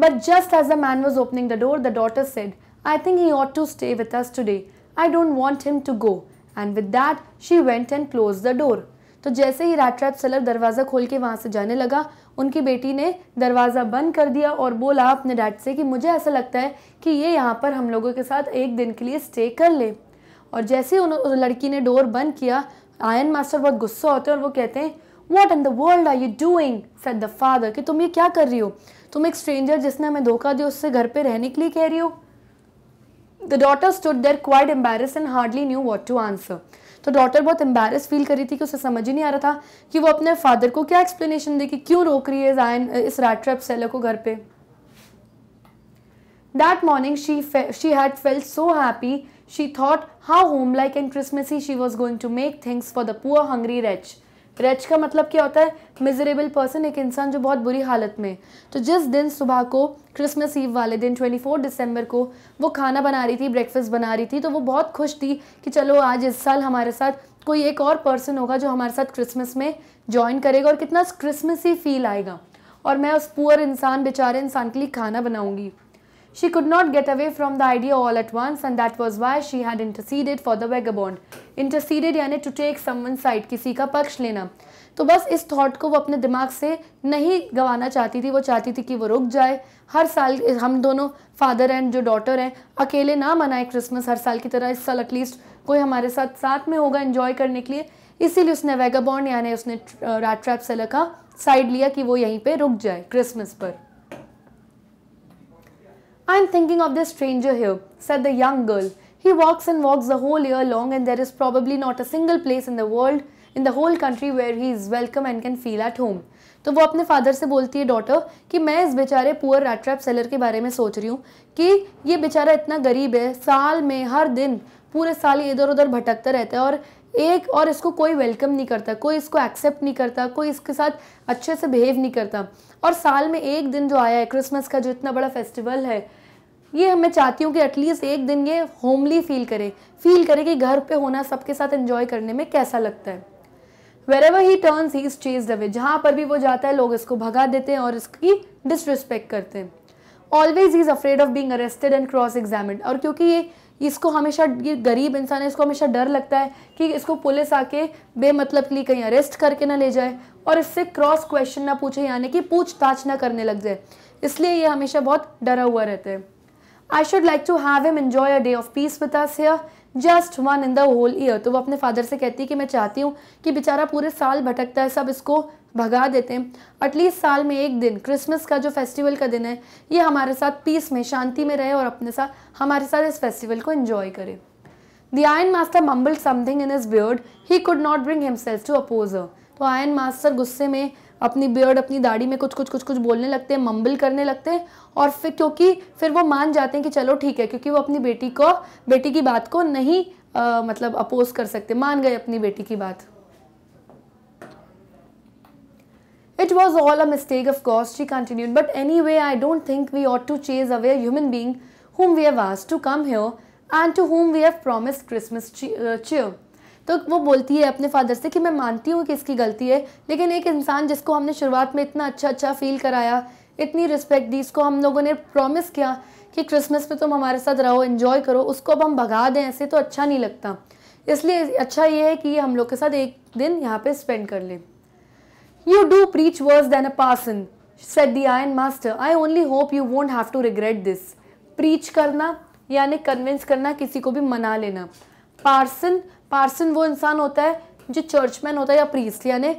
but just as the man was opening the door the daughter said I think he ought to stay with us today I don't want him to go and with that she went and close the door तो जैसे ही रात रात सलर दरवाज़ा खोल के वहां से जाने लगा उनकी बेटी ने दरवाज़ा बंद कर दिया और बोला अपने डैड से कि मुझे ऐसा लगता है कि ये यहाँ पर हम लोगों के साथ एक दिन के लिए स्टे कर ले और जैसे उन लड़की ने डोर बंद किया आयन मास्टर बहुत गुस्सा होते हैं और वो कहते हैं what in the world are you doing said the father कि तुम ये क्या कर रही हो तुम एक स्ट्रेंजर जिसने हमें धोखा दिया उससे घर पर रहने के लिए कह रही हो the daughter stood there quite embarrassed and hardly knew what to answer तो डॉटर बहुत एम्बेस फील कर रही थी कि उसे समझ ही नहीं आ रहा था कि वो अपने फादर को क्या एक्सप्लेनेशन दे कि क्यों रोक रही है जायन इस रैट्रैप सेलर को घर पे that morning she she had felt so happy she thought how home like and Christmas he she was going to make things for the poor hungry wretch wretch का मतलब क्या होता है मिजरेबल पर्सन एक इंसान जो बहुत बुरी हालत में तो जिस दिन सुबह को क्रिसमस ईव वाले दिन 24 दिसंबर को वो खाना बना रही थी ब्रेकफास्ट बना रही थी तो वो बहुत खुश थी कि चलो आज इस साल हमारे साथ कोई एक और पर्सन होगा जो हमारे साथ क्रिसमस में ज्वाइन करेगा और कितना क्रिसमस ही फील आएगा और मैं उस पुअर इंसान बेचारे इंसान के लिए खाना बनाऊँगी She could not get away from the idea all at once and that was why she had interceded for the vagabond. Interceded यानी to take someone's side, किसी का पक्ष लेना तो बस इस थॉट को वो अपने दिमाग से नहीं गंवाना चाहती थी वो चाहती थी कि वो रुक जाए हर साल हम दोनों फादर एंड जो डॉटर हैं अकेले ना मनाए क्रिसमस हर साल की तरह इस साल एटलीस्ट कोई हमारे साथ साथ में होगा इन्जॉय करने के लिए इसीलिए उसने वेगाबॉन्ड यानी उसने रैट ट्रैप से का साइड लिया कि वो यहीं पे रुक जाए क्रिसमस पर I'm thinking of this stranger here, said the young girl. He walks and walks the whole year long, and there is probably not a single place in the world, in the whole country, where he is welcome and can feel at home. तो वो अपने फादर से बोलती है डॉटर कि मैं इस बेचारे पुअर रैट ट्रैप सेलर के बारे में सोच रही हूँ कि ये बेचारा इतना गरीब है साल में हर दिन पूरे साल इधर उधर भटकता रहता है और एक और इसको कोई वेलकम नहीं करता कोई इसको एक्सेप्ट नहीं करता कोई इसके साथ अच्छे से बिहेव नहीं करता और साल में एक दिन जो आया है क्रिसमस का जो इतना बड़ा फेस्टिवल है ये मैं चाहती हूँ कि एटलीस्ट एक दिन ये होमली फील करे फील करे कि घर पे होना सबके साथ एंजॉय करने में कैसा लगता है wherever he turned he is chased away जहाँ पर भी वो जाता है लोग इसको भगा देते हैं और इसकी डिसरिस्पेक्ट करते हैं always he is afraid of being arrested and cross examined और क्योंकि ये इसको हमेशा ये गरीब इंसान है इसको हमेशा डर लगता है कि इसको पुलिस आके बेमतलब के लिए कहीं अरेस्ट करके ना ले जाए और इससे क्रॉस क्वेश्चन ना पूछे यानी कि पूछताछ ना करने लग जाए इसलिए ये हमेशा बहुत डरा हुआ रहता है I should like to have him enjoy a day of peace with us here just one in the whole year तो वो अपने फादर से कहती है कि मैं चाहती हूँ कि बेचारा पूरे साल भटकता है सब इसको भगा देते हैं एटलीस्ट साल में एक दिन क्रिसमस का जो फेस्टिवल का दिन है ये हमारे साथ पीस में शांति में रहे और अपने साथ हमारे साथ इस फेस्टिवल को इन्जॉय करे the ion master mumbled something in his beard he could not bring himself to oppose तो आयन मास्टर गुस्से में अपनी बियर्ड अपनी दाढ़ी में कुछ कुछ कुछ कुछ बोलने लगते हैं मंबल करने लगते हैं और फिर क्योंकि फिर वो मान जाते हैं कि चलो ठीक है क्योंकि वो अपनी बेटी को बेटी की बात को नहीं आ, मतलब अपोज कर सकते मान गए अपनी बेटी की बात it was all a mistake of course she continued but anyway I don't think we ought to chase away human being whom we have आज to come here and to whom we have promised Christmas cheer तो वो बोलती है अपने फादर से कि मैं मानती हूँ कि इसकी गलती है लेकिन एक इंसान जिसको हमने शुरुआत में इतना अच्छा अच्छा फील कराया इतनी रिस्पेक्ट दी इसको हम लोगों ने प्रॉमिस किया कि क्रिसमस पे तुम हमारे साथ रहो इन्जॉय करो उसको अब हम भगा दें ऐसे तो अच्छा नहीं लगता इसलिए अच्छा ये है कि ये हम लोग के साथ एक दिन यहाँ पे स्पेंड कर लें you do preach worse than a parson said the iron master I only hope you won't have to regret this preach करना यानी कन्विंस करना किसी को भी मना लेना पार्सन पार्सन वो इंसान होता है जो चर्चमैन होता है या प्रीस्ट यानी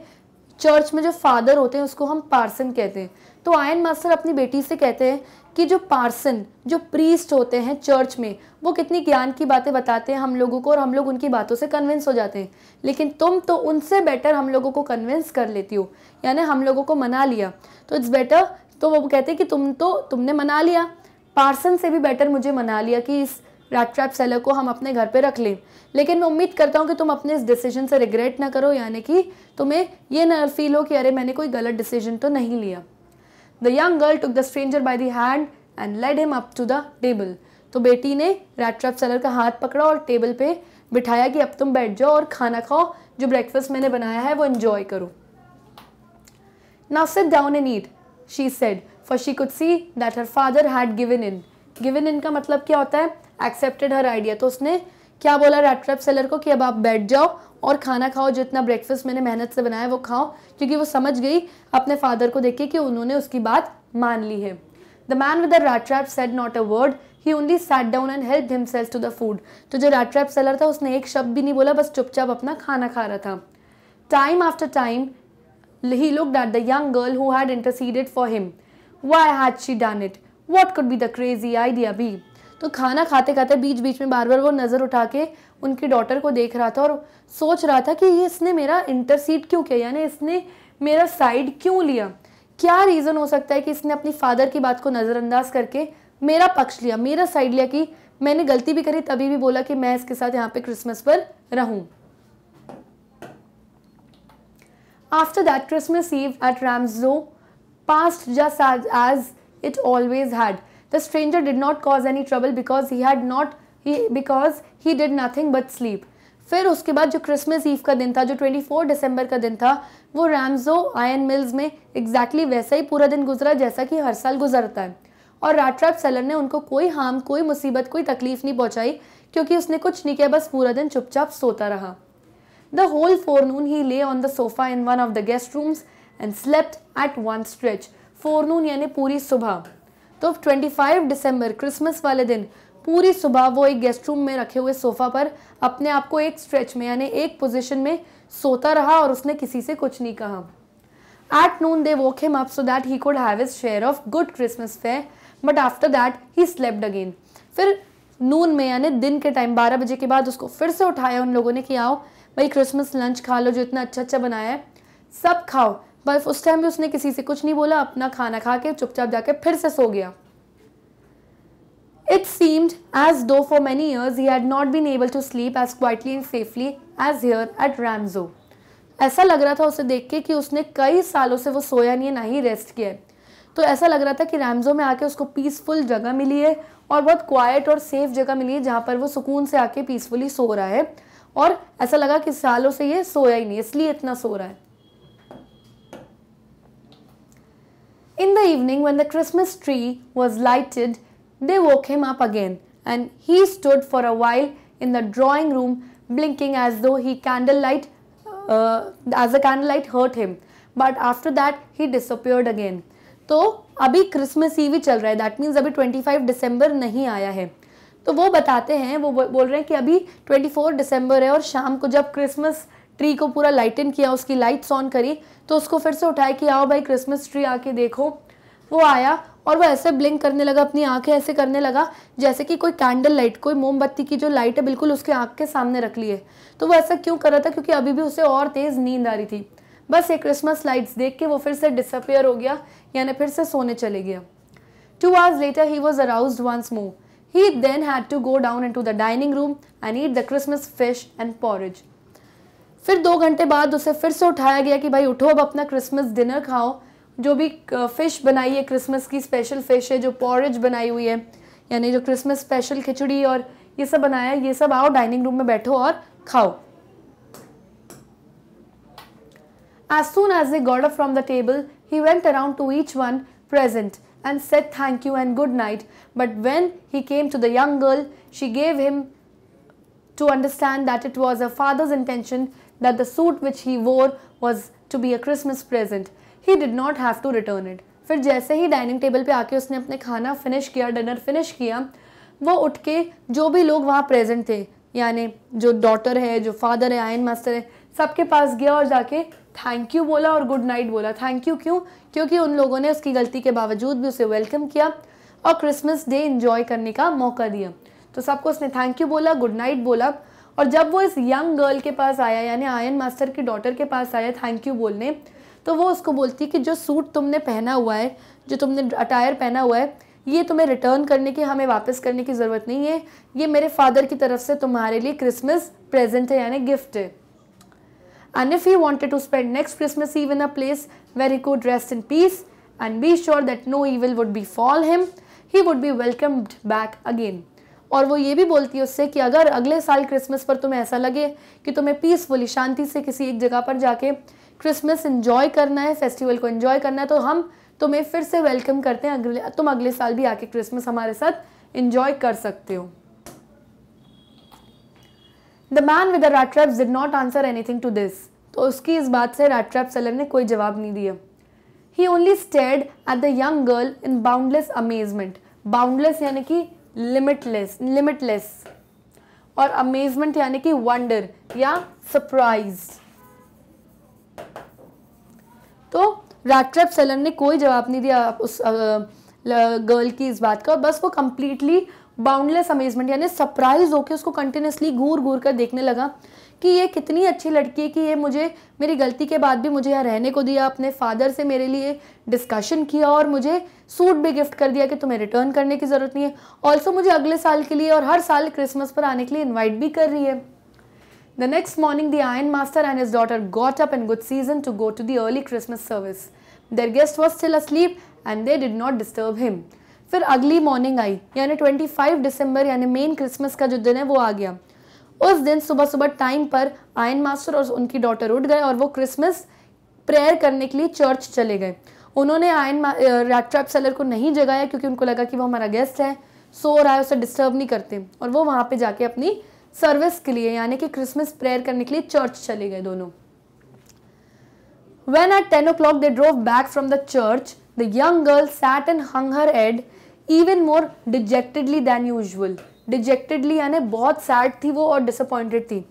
चर्च में जो फादर होते हैं उसको हम पार्सन कहते हैं तो आयन मास्टर अपनी बेटी से कहते हैं कि जो पार्सन जो प्रीस्ट होते हैं चर्च में वो कितनी ज्ञान की बातें बताते हैं हम लोगों को और हम लोग उनकी बातों से कन्विंस हो जाते हैं लेकिन तुम तो उनसे बेटर हम लोगों को कन्विंस कर लेती हो यानी हम लोगों को मना लिया तो इट्स बेटर तो वो कहते हैं कि तुम तो तुमने मना लिया पार्सन से भी बेटर मुझे मना लिया कि इस रैट ट्रैप सेलर को हम अपने घर पे रख लें लेकिन मैं उम्मीद करता हूँ कि तुम अपने इस डिसीजन से रिग्रेट ना करो यानी कि तुम्हें ये ना फील हो कि अरे मैंने कोई गलत डिसीजन तो नहीं लिया the young girl took the stranger by the hand and led him up to the table तो बेटी ने रैट ट्रैप सेलर का हाथ पकड़ा और टेबल पे बिठाया कि अब तुम बैठ जाओ और खाना खाओ जो ब्रेकफास्ट मैंने बनाया है वो इन्जॉय करो now sit down and eat she said for she could see that her father had given in given in का मतलब क्या होता है एक्सेप्टेड हर आइडिया तो उसने क्या बोला ट्रैप सेलर को कि अब आप बैठ जाओ और खाना खाओ जितना ब्रेकफास्ट मैंने मेहनत से बनाया वो खाओ क्योंकि वो समझ गई अपने फादर को देख के कि उन्होंने उसकी बात मान ली है the man with the trap said not a word he only sat down and help himself to the food तो जो ट्रैप सेलर था उसने एक शब्द भी नहीं बोला बस चुपचाप अपना खाना खा रहा था time after time he looked at the young girl who had interceded for him why had she done it what could be the crazy idea be तो खाना खाते खाते बीच बीच में बार बार वो नज़र उठा के उनकी डॉटर को देख रहा था और सोच रहा था कि ये इसने मेरा इंटरसीड क्यों किया यानी इसने मेरा साइड क्यों लिया क्या रीज़न हो सकता है कि इसने अपनी फादर की बात को नज़रअंदाज करके मेरा पक्ष लिया मेरा साइड लिया कि मैंने गलती भी करी तभी भी बोला कि मैं इसके साथ यहाँ पे क्रिसमस पर रहूँ after that Christmas Eve at Ramsjo past just as as it always The stranger did not cause any trouble because he had not he because he did nothing but sleep. फिर उसके बाद जो क्रिसमस ईव का दिन था जो 24 दिसंबर का दिन था वो रैमजो आयन मिल्स में एग्जैक्टली exactly वैसा ही पूरा दिन गुजरा जैसा कि हर साल गुजरता है और राट्रैप सेलर ने उनको कोई हार्म कोई मुसीबत कोई तकलीफ नहीं पहुंचाई क्योंकि उसने कुछ नहीं किया बस पूरा दिन चुपचाप सोता रहा the whole forenoon he lay on the sofa in one of the guest rooms and slept at one stretch forenoon यानी पूरी सुबह तो 25 दिसंबर क्रिसमस वाले दिन पूरी सुबह वो एक गेस्ट रूम में रखे हुए सोफ़ा पर अपने आप को एक स्ट्रेच में यानी एक पोजिशन में सोता रहा और उसने किसी से कुछ नहीं कहा at noon they woke him up so that he could have his share of good Christmas fare but after that he slept again फिर नून में यानी दिन के टाइम बारह बजे के बाद उसको फिर से उठाया उन लोगों ने कि आओ भाई क्रिसमस लंच खा लो जो इतना अच्छा अच्छा बनाया है सब खाओ बस उस टाइम भी उसने किसी से कुछ नहीं बोला अपना खाना खा के चुपचाप जाके फिर से सो गया it seemed as though for many years he had not been able to sleep as quietly and safely as here at Ramsjo ऐसा लग रहा था उसे देख के कि उसने कई सालों से वो सोया नहीं है ना ही रेस्ट किया है तो ऐसा लग रहा था कि रैमजो में आके उसको पीसफुल जगह मिली है और बहुत क्वाइट और सेफ जगह मिली है जहाँ पर वो सुकून से आके पीसफुली सो रहा है और ऐसा लगा कि सालों से ये सोया ही नहीं इसलिए इतना सो रहा है In the evening, when the Christmas tree was lighted, they woke him up again, and he stood for a while in the drawing room, blinking as though he candlelight, uh, as the candlelight hurt him. But after that, he disappeared again. तो अभी क्रिसमस ईव ही चल रहा है दैट मीन्स अभी 25 दिसंबर नहीं आया है तो वो बताते हैं वो बोल रहे हैं कि अभी 24 दिसंबर है और शाम को जब क्रिसमस ट्री को पूरा लाइटन किया उसकी लाइट्स ऑन करी तो उसको फिर से उठाया कि आओ भाई क्रिसमस ट्री आके देखो वो आया और वो ऐसे ब्लिंक करने लगा अपनी आंखें ऐसे करने लगा जैसे कि कोई कैंडल लाइट कोई मोमबत्ती की जो लाइट है बिल्कुल उसके आंख के सामने रख ली है तो वो ऐसा क्यों कर रहा था क्योंकि अभी भी उसे और तेज़ नींद आ रही थी बस ये क्रिसमस लाइट्स देख के वो फिर से डिसअपेयर हो गया यानी फिर से सोने चले गया two hours later he was aroused once more He then had to go down into the dining room and eat the Christmas fish and porridge फिर दो घंटे बाद उसे फिर से उठाया गया कि भाई उठो अब अपना क्रिसमस डिनर खाओ जो भी फ़िश बनाई है क्रिसमस की स्पेशल फ़िश है जो पॉरेज बनाई हुई है यानी जो क्रिसमस स्पेशल खिचड़ी और ये सब बनाया ये सब आओ डाइनिंग रूम में बैठो और खाओ As soon as they got up from the table, he went around to each one present and said thank you and good night. But when he came to the young girl, she gave him to understand that it was her father's intention that the suit which he wore was to be a Christmas present. He did not have to return it. फिर जैसे ही डाइनिंग टेबल पे आके उसने अपने खाना फिनिश किया डिनर फिनिश किया वो उठ के जो भी लोग वहाँ प्रेजेंट थे यानी जो डॉटर है जो फादर है आयन मास्टर है सबके पास गया और जाके थैंक यू बोला और गुड नाइट बोला थैंक यू क्यों क्योंकि उन लोगों ने उसकी गलती के बावजूद भी उसे वेलकम किया और क्रिसमस डे इन्जॉय करने का मौका दिया तो सबको उसने थैंक यू बोला गुड नाइट बोला और जब वो इस यंग गर्ल के पास आया यानी आयन मास्टर की डॉटर के पास आया थैंक यू बोलने तो वो उसको बोलती है कि जो सूट तुमने पहना हुआ है जो तुमने अटायर पहना हुआ है ये तुम्हें रिटर्न करने की हमें वापस करने की ज़रूरत नहीं है ये मेरे फादर की तरफ से तुम्हारे लिए क्रिसमस प्रेजेंट है यानी गिफ्ट है And if he wanted to spend next Christmas Eve a place place where he in peace and be sure be no evil would befall him he would be welcomed back again और वो ये भी बोलती है उससे कि अगर अगले साल क्रिसमस पर तुम्हें ऐसा लगे कि तुम्हें पीसफुली शांति से किसी एक जगह पर जाके क्रिसमस इन्जॉय करना है फेस्टिवल को इन्जॉय करना है तो हम तुम्हें फिर से वेलकम करते हैं अगले तुम अगले साल भी आके क्रिसमस हमारे साथ इन्जॉय कर सकते हो the man with the rat did not answer anything to this तो उसकी इस बात से रैट्रैप सेलर ने कोई जवाब नहीं दिया he only stared at the young girl in boundless amazement boundless यानी कि लिमिटलेस लिमिटलेस और अमेजमेंट यानी कि वंडर या सरप्राइज तो रैट्रैप सेलन ने कोई जवाब नहीं दिया उस गर्ल की इस बात का बस वो कम्प्लीटली बाउंडलेस अमेजमेंट यानी सरप्राइज होकर उसको कंटिन्यूसली घूर घूर कर देखने लगा कि ये कितनी अच्छी लड़की है कि ये मुझे मेरी गलती के बाद भी मुझे यहाँ रहने को दिया अपने फादर से मेरे लिए डिस्कशन किया और मुझे सूट भी गिफ्ट कर दिया कि तुम्हें रिटर्न करने की ज़रूरत नहीं है ऑल्सो मुझे अगले साल के लिए और हर साल क्रिसमस पर आने के लिए इन्वाइट भी कर रही है the next morning the ion master and his daughter got up and good season to go to the early Christmas service their guest was still asleep and they did not disturb him फिर अगली मॉर्निंग आई यानी 25 दिसंबर यानी मेन क्रिसमस का जो दिन है वो आ गया उस दिन सुबह सुबह टाइम पर आयन मास्टर और उनकी डॉटर उठ गए और वो क्रिसमस प्रेयर करने के लिए चर्च चले गए उन्होंने आयन ट्रैप सेलर को नहीं जगाया क्योंकि उनको लगा कि वो हमारा गेस्ट है सो रहा है उसे डिस्टर्ब नहीं करते और वो वहाँ पे जाके अपनी सर्विस के लिए यानी कि क्रिसमस प्रेयर करने के लिए चर्च चले गए दोनों when at ten o'clock they drove back from the church the young girl sat and hung her head even more dejectedly than usual dejectedly यानी बहुत सैड थी वो और डिसअपॉइंटेड थी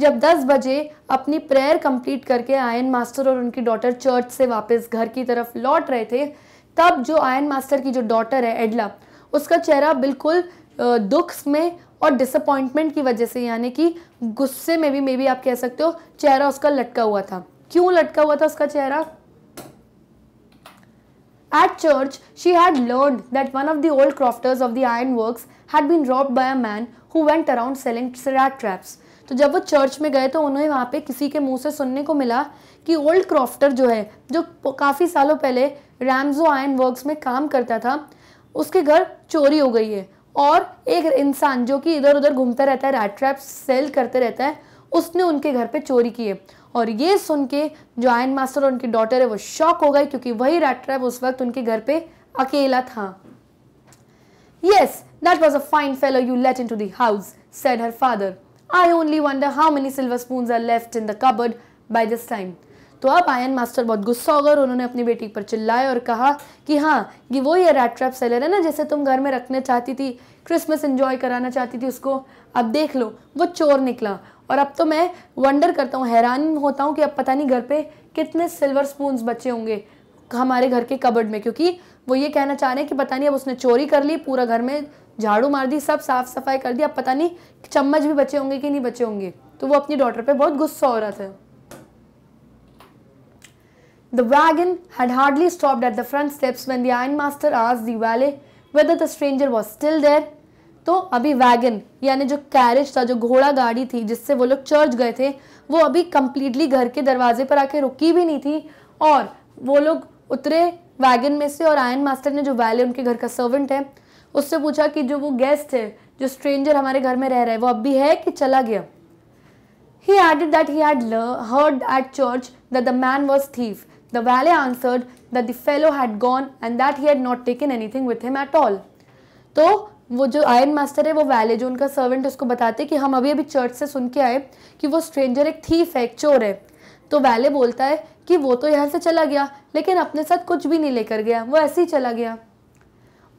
जब 10 बजे अपनी प्रेयर कंप्लीट करके आयन मास्टर और उनकी डॉटर चर्च से वापस घर की तरफ लौट रहे थे तब जो आयन मास्टर की जो डॉटर है एडला उसका चेहरा बिल्कुल दुख में और डिसअपॉइंटमेंट की वजह से यानी कि गुस्से में भी मे भी आप कह सकते हो चेहरा उसका लटका हुआ था क्यों लटका हुआ था उसका चेहरा At church, she had learned that one of the old crofters of the ironworks had been robbed by a man who went around selling rat traps. तो जब वो चर्च में गए तो उन्हें वहाँ पे किसी के मुंह से सुनने को मिला कि ओल्ड क्रॉफ्टर जो है जो काफ़ी सालों पहले रैमजो आयन वर्क्स में काम करता था उसके घर चोरी हो गई है और एक इंसान जो कि इधर उधर घूमता रहता है रैट ट्रैप सेल करते रहता है उसने उनके घर पे चोरी की है और ये सुन के जो आयन मास्टर और उनकी डॉटर है वो शॉक हो गई क्योंकि वही रैट ट्रैप उस वक्त उनके घर पे अकेला था yes that was a fine fellow you let into the house said her father I only wonder how many silver spoon are left in the cupboard by this time तो अब आयन मास्टर बहुत गुस्सा हो गए और उन्होंने अपनी बेटी पर चिल्लाया और कहा कि हाँ कि वो ये रैट ट्रैप सेलर है ना जैसे तुम घर में रखना चाहती थी क्रिसमस इन्जॉय कराना चाहती थी उसको अब देख लो वो चोर निकला और अब तो मैं वंडर करता हूँ हैरान होता हूँ कि अब पता नहीं घर पे कितने सिल्वर स्पून्स बचे होंगे हमारे घर के कबर्ड में क्योंकि वो ये कहना चाह रहे हैं कि पता नहीं अब उसने चोरी कर ली पूरा घर में झाड़ू मार दी सब साफ सफाई कर दी अब पता नहीं चम्मच भी बचे होंगे कि नहीं बचे होंगे तो वो अपनी डॉटर पर बहुत गुस्सा हो रहा था The wagon had hardly stopped at the front steps when the iron master asked the valet whether the stranger was still there तो अभी वैगन यानी जो कैरेज था जो घोड़ा गाड़ी थी जिससे वो लोग चर्च गए थे वो अभी कम्प्लीटली घर के दरवाजे पर आके रुकी भी नहीं थी और वो लोग उतरे वैगन में से और आयन मास्टर ने जो वैले उनके घर का सर्वेंट है उससे पूछा कि जो वो गेस्ट है जो स्ट्रेंजर हमारे घर में रह रहा है वो अभी है कि चला गया he added that he had heard at church that the man was thief the valet answered that the fellow had gone and that he had not taken anything with him at all तो वो जो आयन मास्टर है वो वैले जो उनका सर्वेंट उसको बताते कि हम अभी अभी चर्च से सुन के आए कि वो स्ट्रेंजर एक थीफ है एक चोर है तो वैले बोलता है कि वो तो यहाँ से चला गया लेकिन अपने साथ कुछ भी नहीं लेकर गया वो ऐसे ही चला गया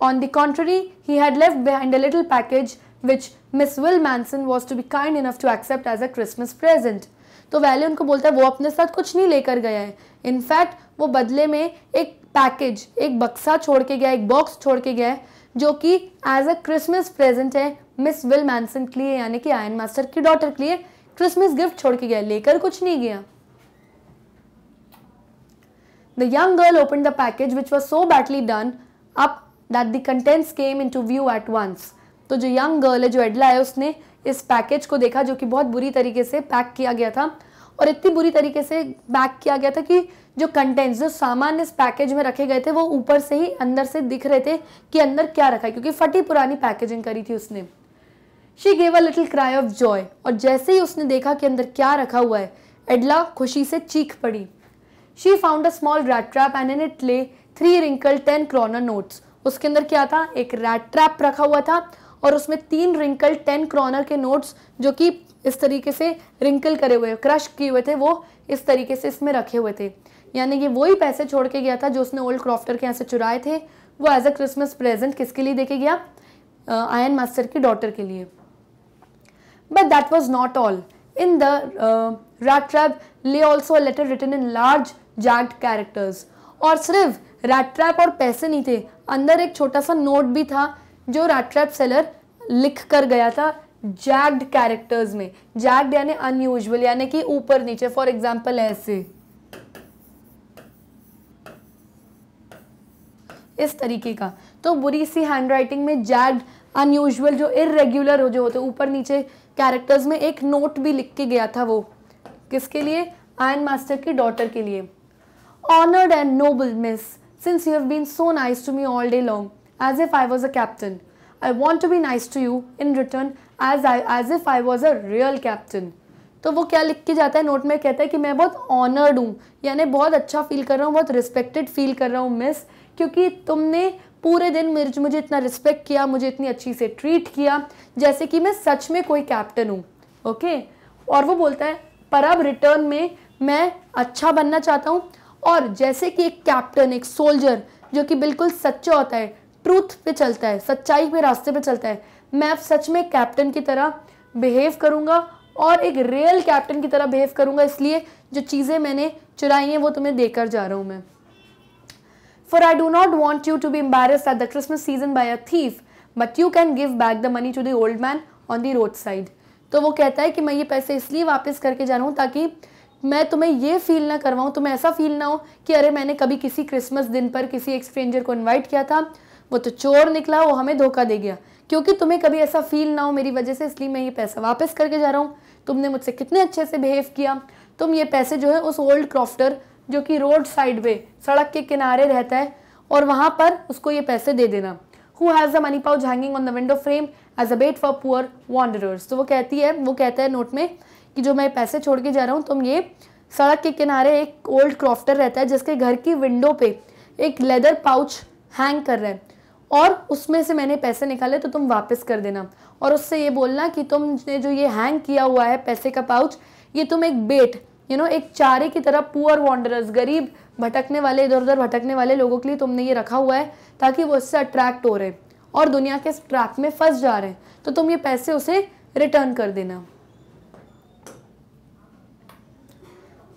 on the contrary he had left behind a little package which Miss Willmansson was to be kind enough to accept as a Christmas present तो वैले उनको बोलता है वो अपने साथ कुछ नहीं लेकर गया है इनफैक्ट वो बदले में एक पैकेज एक बक्सा छोड़ के गया एक बॉक्स छोड़ के गया है जो कि एज अ क्रिसमस प्रेजेंट है मिस विल मैनसन के लिए यानी कि आयन मास्टर की डॉटर के लिए क्रिसमस गिफ्ट छोड़ के गया लेकर कुछ नहीं गया the young girl open the package which was so badly done up that the contents came into view at once तो जो यंग गर्ल है जो एडला है उसने इस पैकेज को देखा जो कि बहुत बुरी तरीके से पैक किया गया था और इतनी बुरी तरीके से पैक किया गया था कि जो कंटेंट्स जो सामान इस पैकेज में रखे गए थे वो ऊपर से ही अंदर से दिख रहे थे कि अंदर क्या रखा है क्योंकि फटी पुरानी पैकेजिंग करी थी उसने she gave a little cry of joy और जैसे ही उसने देखा कि अंदर क्या रखा हुआ है एडला खुशी से चीख पड़ी she found a small rat trap and in it lay three wrinkle ten kronor notes उसके अंदर क्या था एक रैट ट्रैप रखा हुआ था और उसमें तीन रिंकल टेन क्रोनर के नोट्स जो कि इस तरीके से रिंकल करे हुए क्रश किए हुए थे वो इस तरीके से इसमें रखे हुए थे यानी कि वही पैसे छोड़ के गया था जो उसने ओल्ड क्रॉफ्टर के यहाँ से चुराए थे वो एज अ क्रिसमस प्रेजेंट किसके लिए देखे गया आयन मास्टर की डॉटर के लिए but that was not all in the rat trap lay also a letter written in large jagged characters और सिर्फ रैट ट्रैप और पैसे नहीं थे अंदर एक छोटा सा नोट भी था जो रैट ट्रैप सेलर लिख कर गया था जैक्ड कैरेक्टर्स में जैक्ड यानी अनयूजल यानी कि ऊपर नीचे फॉर एग्जाम्पल ऐसे इस तरीके का तो बुरी सी हैंड राइटिंग में जैड अनयूजल जो इरेगुलर हो जो होते ऊपर नीचे कैरेक्टर्स में एक नोट भी लिख के गया था वो किसके लिए आयन मास्टर की डॉटर के लिए honoured and noble miss since you have been so nice to me all day long as if I was a captain I want to be nice to you in return as I as if I was a real captain तो वो क्या लिख के जाता है नोट में कहता है कि मैं बहुत ऑनर्ड हूँ यानी बहुत अच्छा फील कर रहा हूँ बहुत रिस्पेक्टेड फील कर रहा हूँ मिस क्योंकि तुमने पूरे दिन मुझे मुझे इतना रिस्पेक्ट किया मुझे इतनी अच्छी से ट्रीट किया जैसे कि मैं सच में कोई कैप्टन हूँ ओके और वो बोलता है पर अब रिटर्न में मैं अच्छा बनना चाहता हूँ और जैसे कि एक कैप्टन एक सोल्जर जो कि बिल्कुल सच्चा होता है ट्रूथ पे चलता है सच्चाई पे रास्ते पे चलता है मैं अब सच में कैप्टन की तरह बिहेव करूँगा और एक रियल कैप्टन की तरह बिहेव करूँगा इसलिए जो चीज़ें मैंने चुराई हैं वो तुम्हें देकर जा रहा हूँ मैं For I do not want you to be embarrassed at the Christmas season by a thief, but you can give back the money to the old man on the roadside तो वो कहता है कि मैं ये पैसे इसलिए वापस करके जा रहा हूँ ताकि मैं तुम्हें ये फील ना करवाऊँ तुम्हें ऐसा फील ना हो कि अरे मैंने कभी किसी क्रिसमस दिन पर किसी एक स्ट्रेंजर को इनवाइट किया था वो तो चोर निकला वो हमें धोखा दे गया क्योंकि तुम्हें कभी ऐसा फील ना हो मेरी वजह से इसलिए मैं ये पैसा वापस करके जा रहा हूँ तुमने मुझसे कितने अच्छे से बिहेव किया तुम ये पैसे जो है उस ओल्ड क्रॉफ्टर जो कि रोड साइड पे सड़क के किनारे रहता है और वहाँ पर उसको ये पैसे दे देना who has the money pouch hanging on the window frame as a bait for poor wanderers तो वो कहती है वो कहता है नोट में कि जो मैं पैसे छोड़ के जा रहा हूँ तुम ये सड़क के किनारे एक ओल्ड क्रॉफ्टर रहता है जिसके घर की विंडो पे एक लेदर पाउच हैंग कर रहे हैं और उसमें से मैंने पैसे निकाले तो तुम वापस कर देना और उससे ये बोलना कि तुमने जो ये हैंग किया हुआ है पैसे का पाउच ये तुम एक बेट यू नो एक चारे की तरह पुअर वॉन्डरर्स गरीब भटकने वाले इधर उधर भटकने वाले लोगों के लिए तुमने ये रखा हुआ है ताकि वो उससे अट्रैक्ट हो रहे और दुनिया के ट्रैप में फंस जा रहे तो तुम ये पैसे उसे रिटर्न कर देना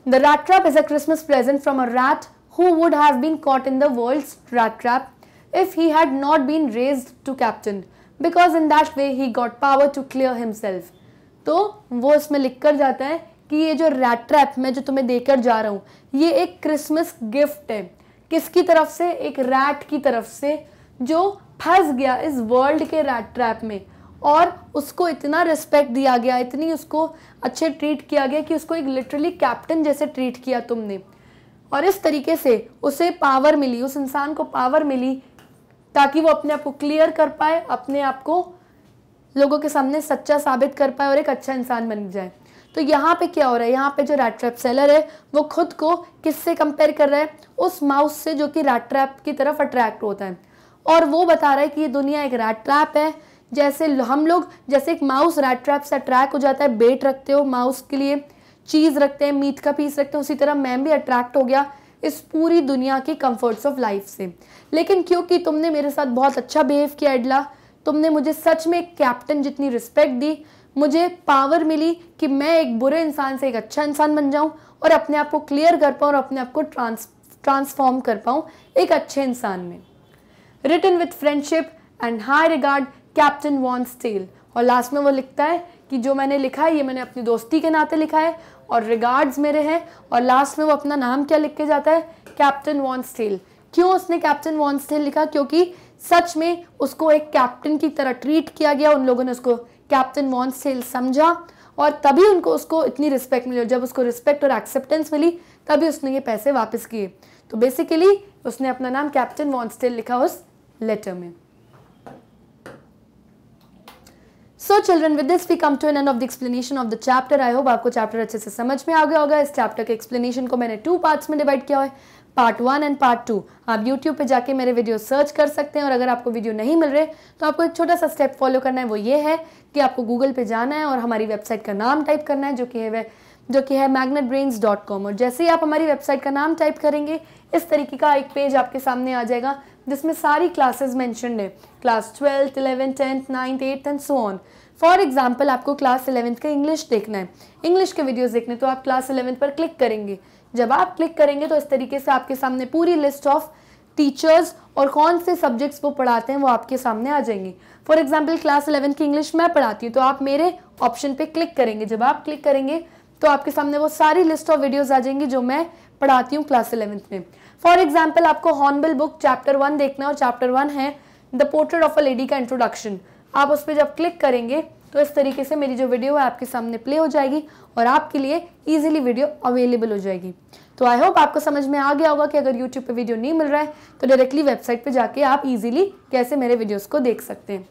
the rat trap is a Christmas present from a rat who would have been caught in the world rat trap if he had not been raised to captain because in that way he got power to clear himself तो वो उसमें लिख कर जाता है कि ये जो रैट ट्रैप मैं जो तुम्हें देकर जा रहा हूँ ये एक क्रिसमस गिफ्ट है किसकी तरफ से एक रैट की तरफ से जो फंस गया इस वर्ल्ड के रैट ट्रैप में और उसको इतना रिस्पेक्ट दिया गया इतनी उसको अच्छे ट्रीट किया गया कि उसको एक लिटरली कैप्टन जैसे ट्रीट किया तुमने और इस तरीके से उसे पावर मिली उस इंसान को पावर मिली ताकि वो अपने आप को क्लियर कर पाए अपने आप को लोगों के सामने सच्चा साबित कर पाए और एक अच्छा इंसान बन जाए तो यहाँ पे क्या हो रहा है यहाँ पे जो रैट ट्रैप सेलर है वो खुद को किससे कंपेयर कर रहा है उस माउस से जो कि रैट ट्रैप की तरफ अट्रैक्ट होता है और वो बता रहा है कि ये दुनिया एक रैट ट्रैप है जैसे हम लोग जैसे एक माउस रैट ट्रैप से अट्रैक्ट हो जाता है बेट रखते हो माउस के लिए चीज़ रखते हैं मीट का पीस रखते हैं उसी तरह मैम भी अट्रैक्ट हो गया इस पूरी दुनिया के कम्फर्ट्स ऑफ लाइफ से लेकिन क्योंकि तुमने मेरे साथ बहुत अच्छा बिहेव किया एडला तुमने मुझे सच में कैप्टन जितनी रिस्पेक्ट दी मुझे पावर मिली कि मैं एक बुरे इंसान से एक अच्छा इंसान बन जाऊं और अपने आप को क्लियर कर पाऊँ और अपने आप को ट्रांस ट्रांसफॉर्म कर पाऊँ एक अच्छे इंसान में return with friendship and high regard Captain von Stahle और लास्ट में वो लिखता है कि जो मैंने लिखा है ये मैंने अपनी दोस्ती के नाते लिखा है और रिगार्ड्स मेरे हैं और लास्ट में वो अपना नाम क्या लिख के जाता है कैप्टन वॉन स्टील क्यों उसने कैप्टन वॉन स्टील लिखा क्योंकि सच में उसको एक कैप्टन की तरह ट्रीट किया गया उन लोगों ने उसको कैप्टन मॉन सेल समझा और तभी उनको उसको इतनी रिस्पेक्ट मिली और जब उसको रिस्पेक्ट और एक्सेप्टेंस मिली तभी उसने ये पैसे वापस किए तो बेसिकली उसने अपना नाम कैप्टन मॉन्स्टेल लिखा उस लेटर में so children with this we come to an end of the explanation of the chapter I hope आपको चैप्टर अच्छे से समझ में आ गया होगा इस चैप्टर के एक्सप्लेनेशन को मैंने टू पार्ट्स में डिवाइड किया है part one and part two आप यूट्यूब पे जाके मेरे वीडियो सर्च कर सकते हैं और अगर आपको वीडियो नहीं मिल रहे तो आपको एक छोटा सा स्टेप फॉलो करना है वो ये है कि आपको गूगल पे जाना है और हमारी वेबसाइट का नाम टाइप करना है जो कि है वह जो कि है मैग्नेट डॉट कॉम और जैसे ही आप हमारी वेबसाइट का नाम टाइप करेंगे इस तरीके का एक पेज आपके सामने आ जाएगा जिसमें सारी क्लासेज मैंशनड है class twelfth eleventh tenth ninth eighth and so on for example आपको क्लास इलेवेंथ का इंग्लिश देखना है इंग्लिश के वीडियोज़ देखने तो आप क्लास इलेवेंथ पर क्लिक करेंगे जब आप क्लिक करेंगे तो इस तरीके से आपके सामने पूरी लिस्ट ऑफ टीचर्स और कौन से सब्जेक्ट्स वो पढ़ाते हैं वो आपके सामने आ जाएंगे फॉर एग्जाम्पल क्लास इलेवन की इंग्लिश मैं पढ़ाती हूँ तो आप मेरे ऑप्शन पे क्लिक करेंगे जब आप क्लिक करेंगे तो आपके सामने वो सारी लिस्ट ऑफ वीडियोज़ आ जाएंगी जो मैं पढ़ाती हूँ क्लास इलेवंथ में फॉर एग्जाम्पल आपको हॉर्नबिल बुक चैप्टर वन देखना है और चैप्टर वन है the portrait of a lady का इंट्रोडक्शन आप उस पर जब क्लिक करेंगे तो इस तरीके से मेरी जो वीडियो है आपके सामने प्ले हो जाएगी और आपके लिए ईजिली वीडियो अवेलेबल हो जाएगी तो आई होप आपको समझ में आ गया होगा कि अगर यूट्यूब पे वीडियो नहीं मिल रहा है तो डायरेक्टली वेबसाइट पे जाके आप इजीली कैसे मेरे वीडियोस को देख सकते हैं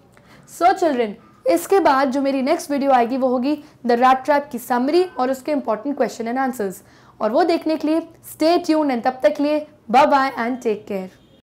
सो so, चिल्ड्रेन इसके बाद जो मेरी नेक्स्ट वीडियो आएगी वो होगी द रैट ट्रैप की समरी और उसके इंपॉर्टेंट क्वेश्चन एंड आंसर्स और वो देखने के लिए स्टे ट्यून एंड तब तक लिए bye bye and take care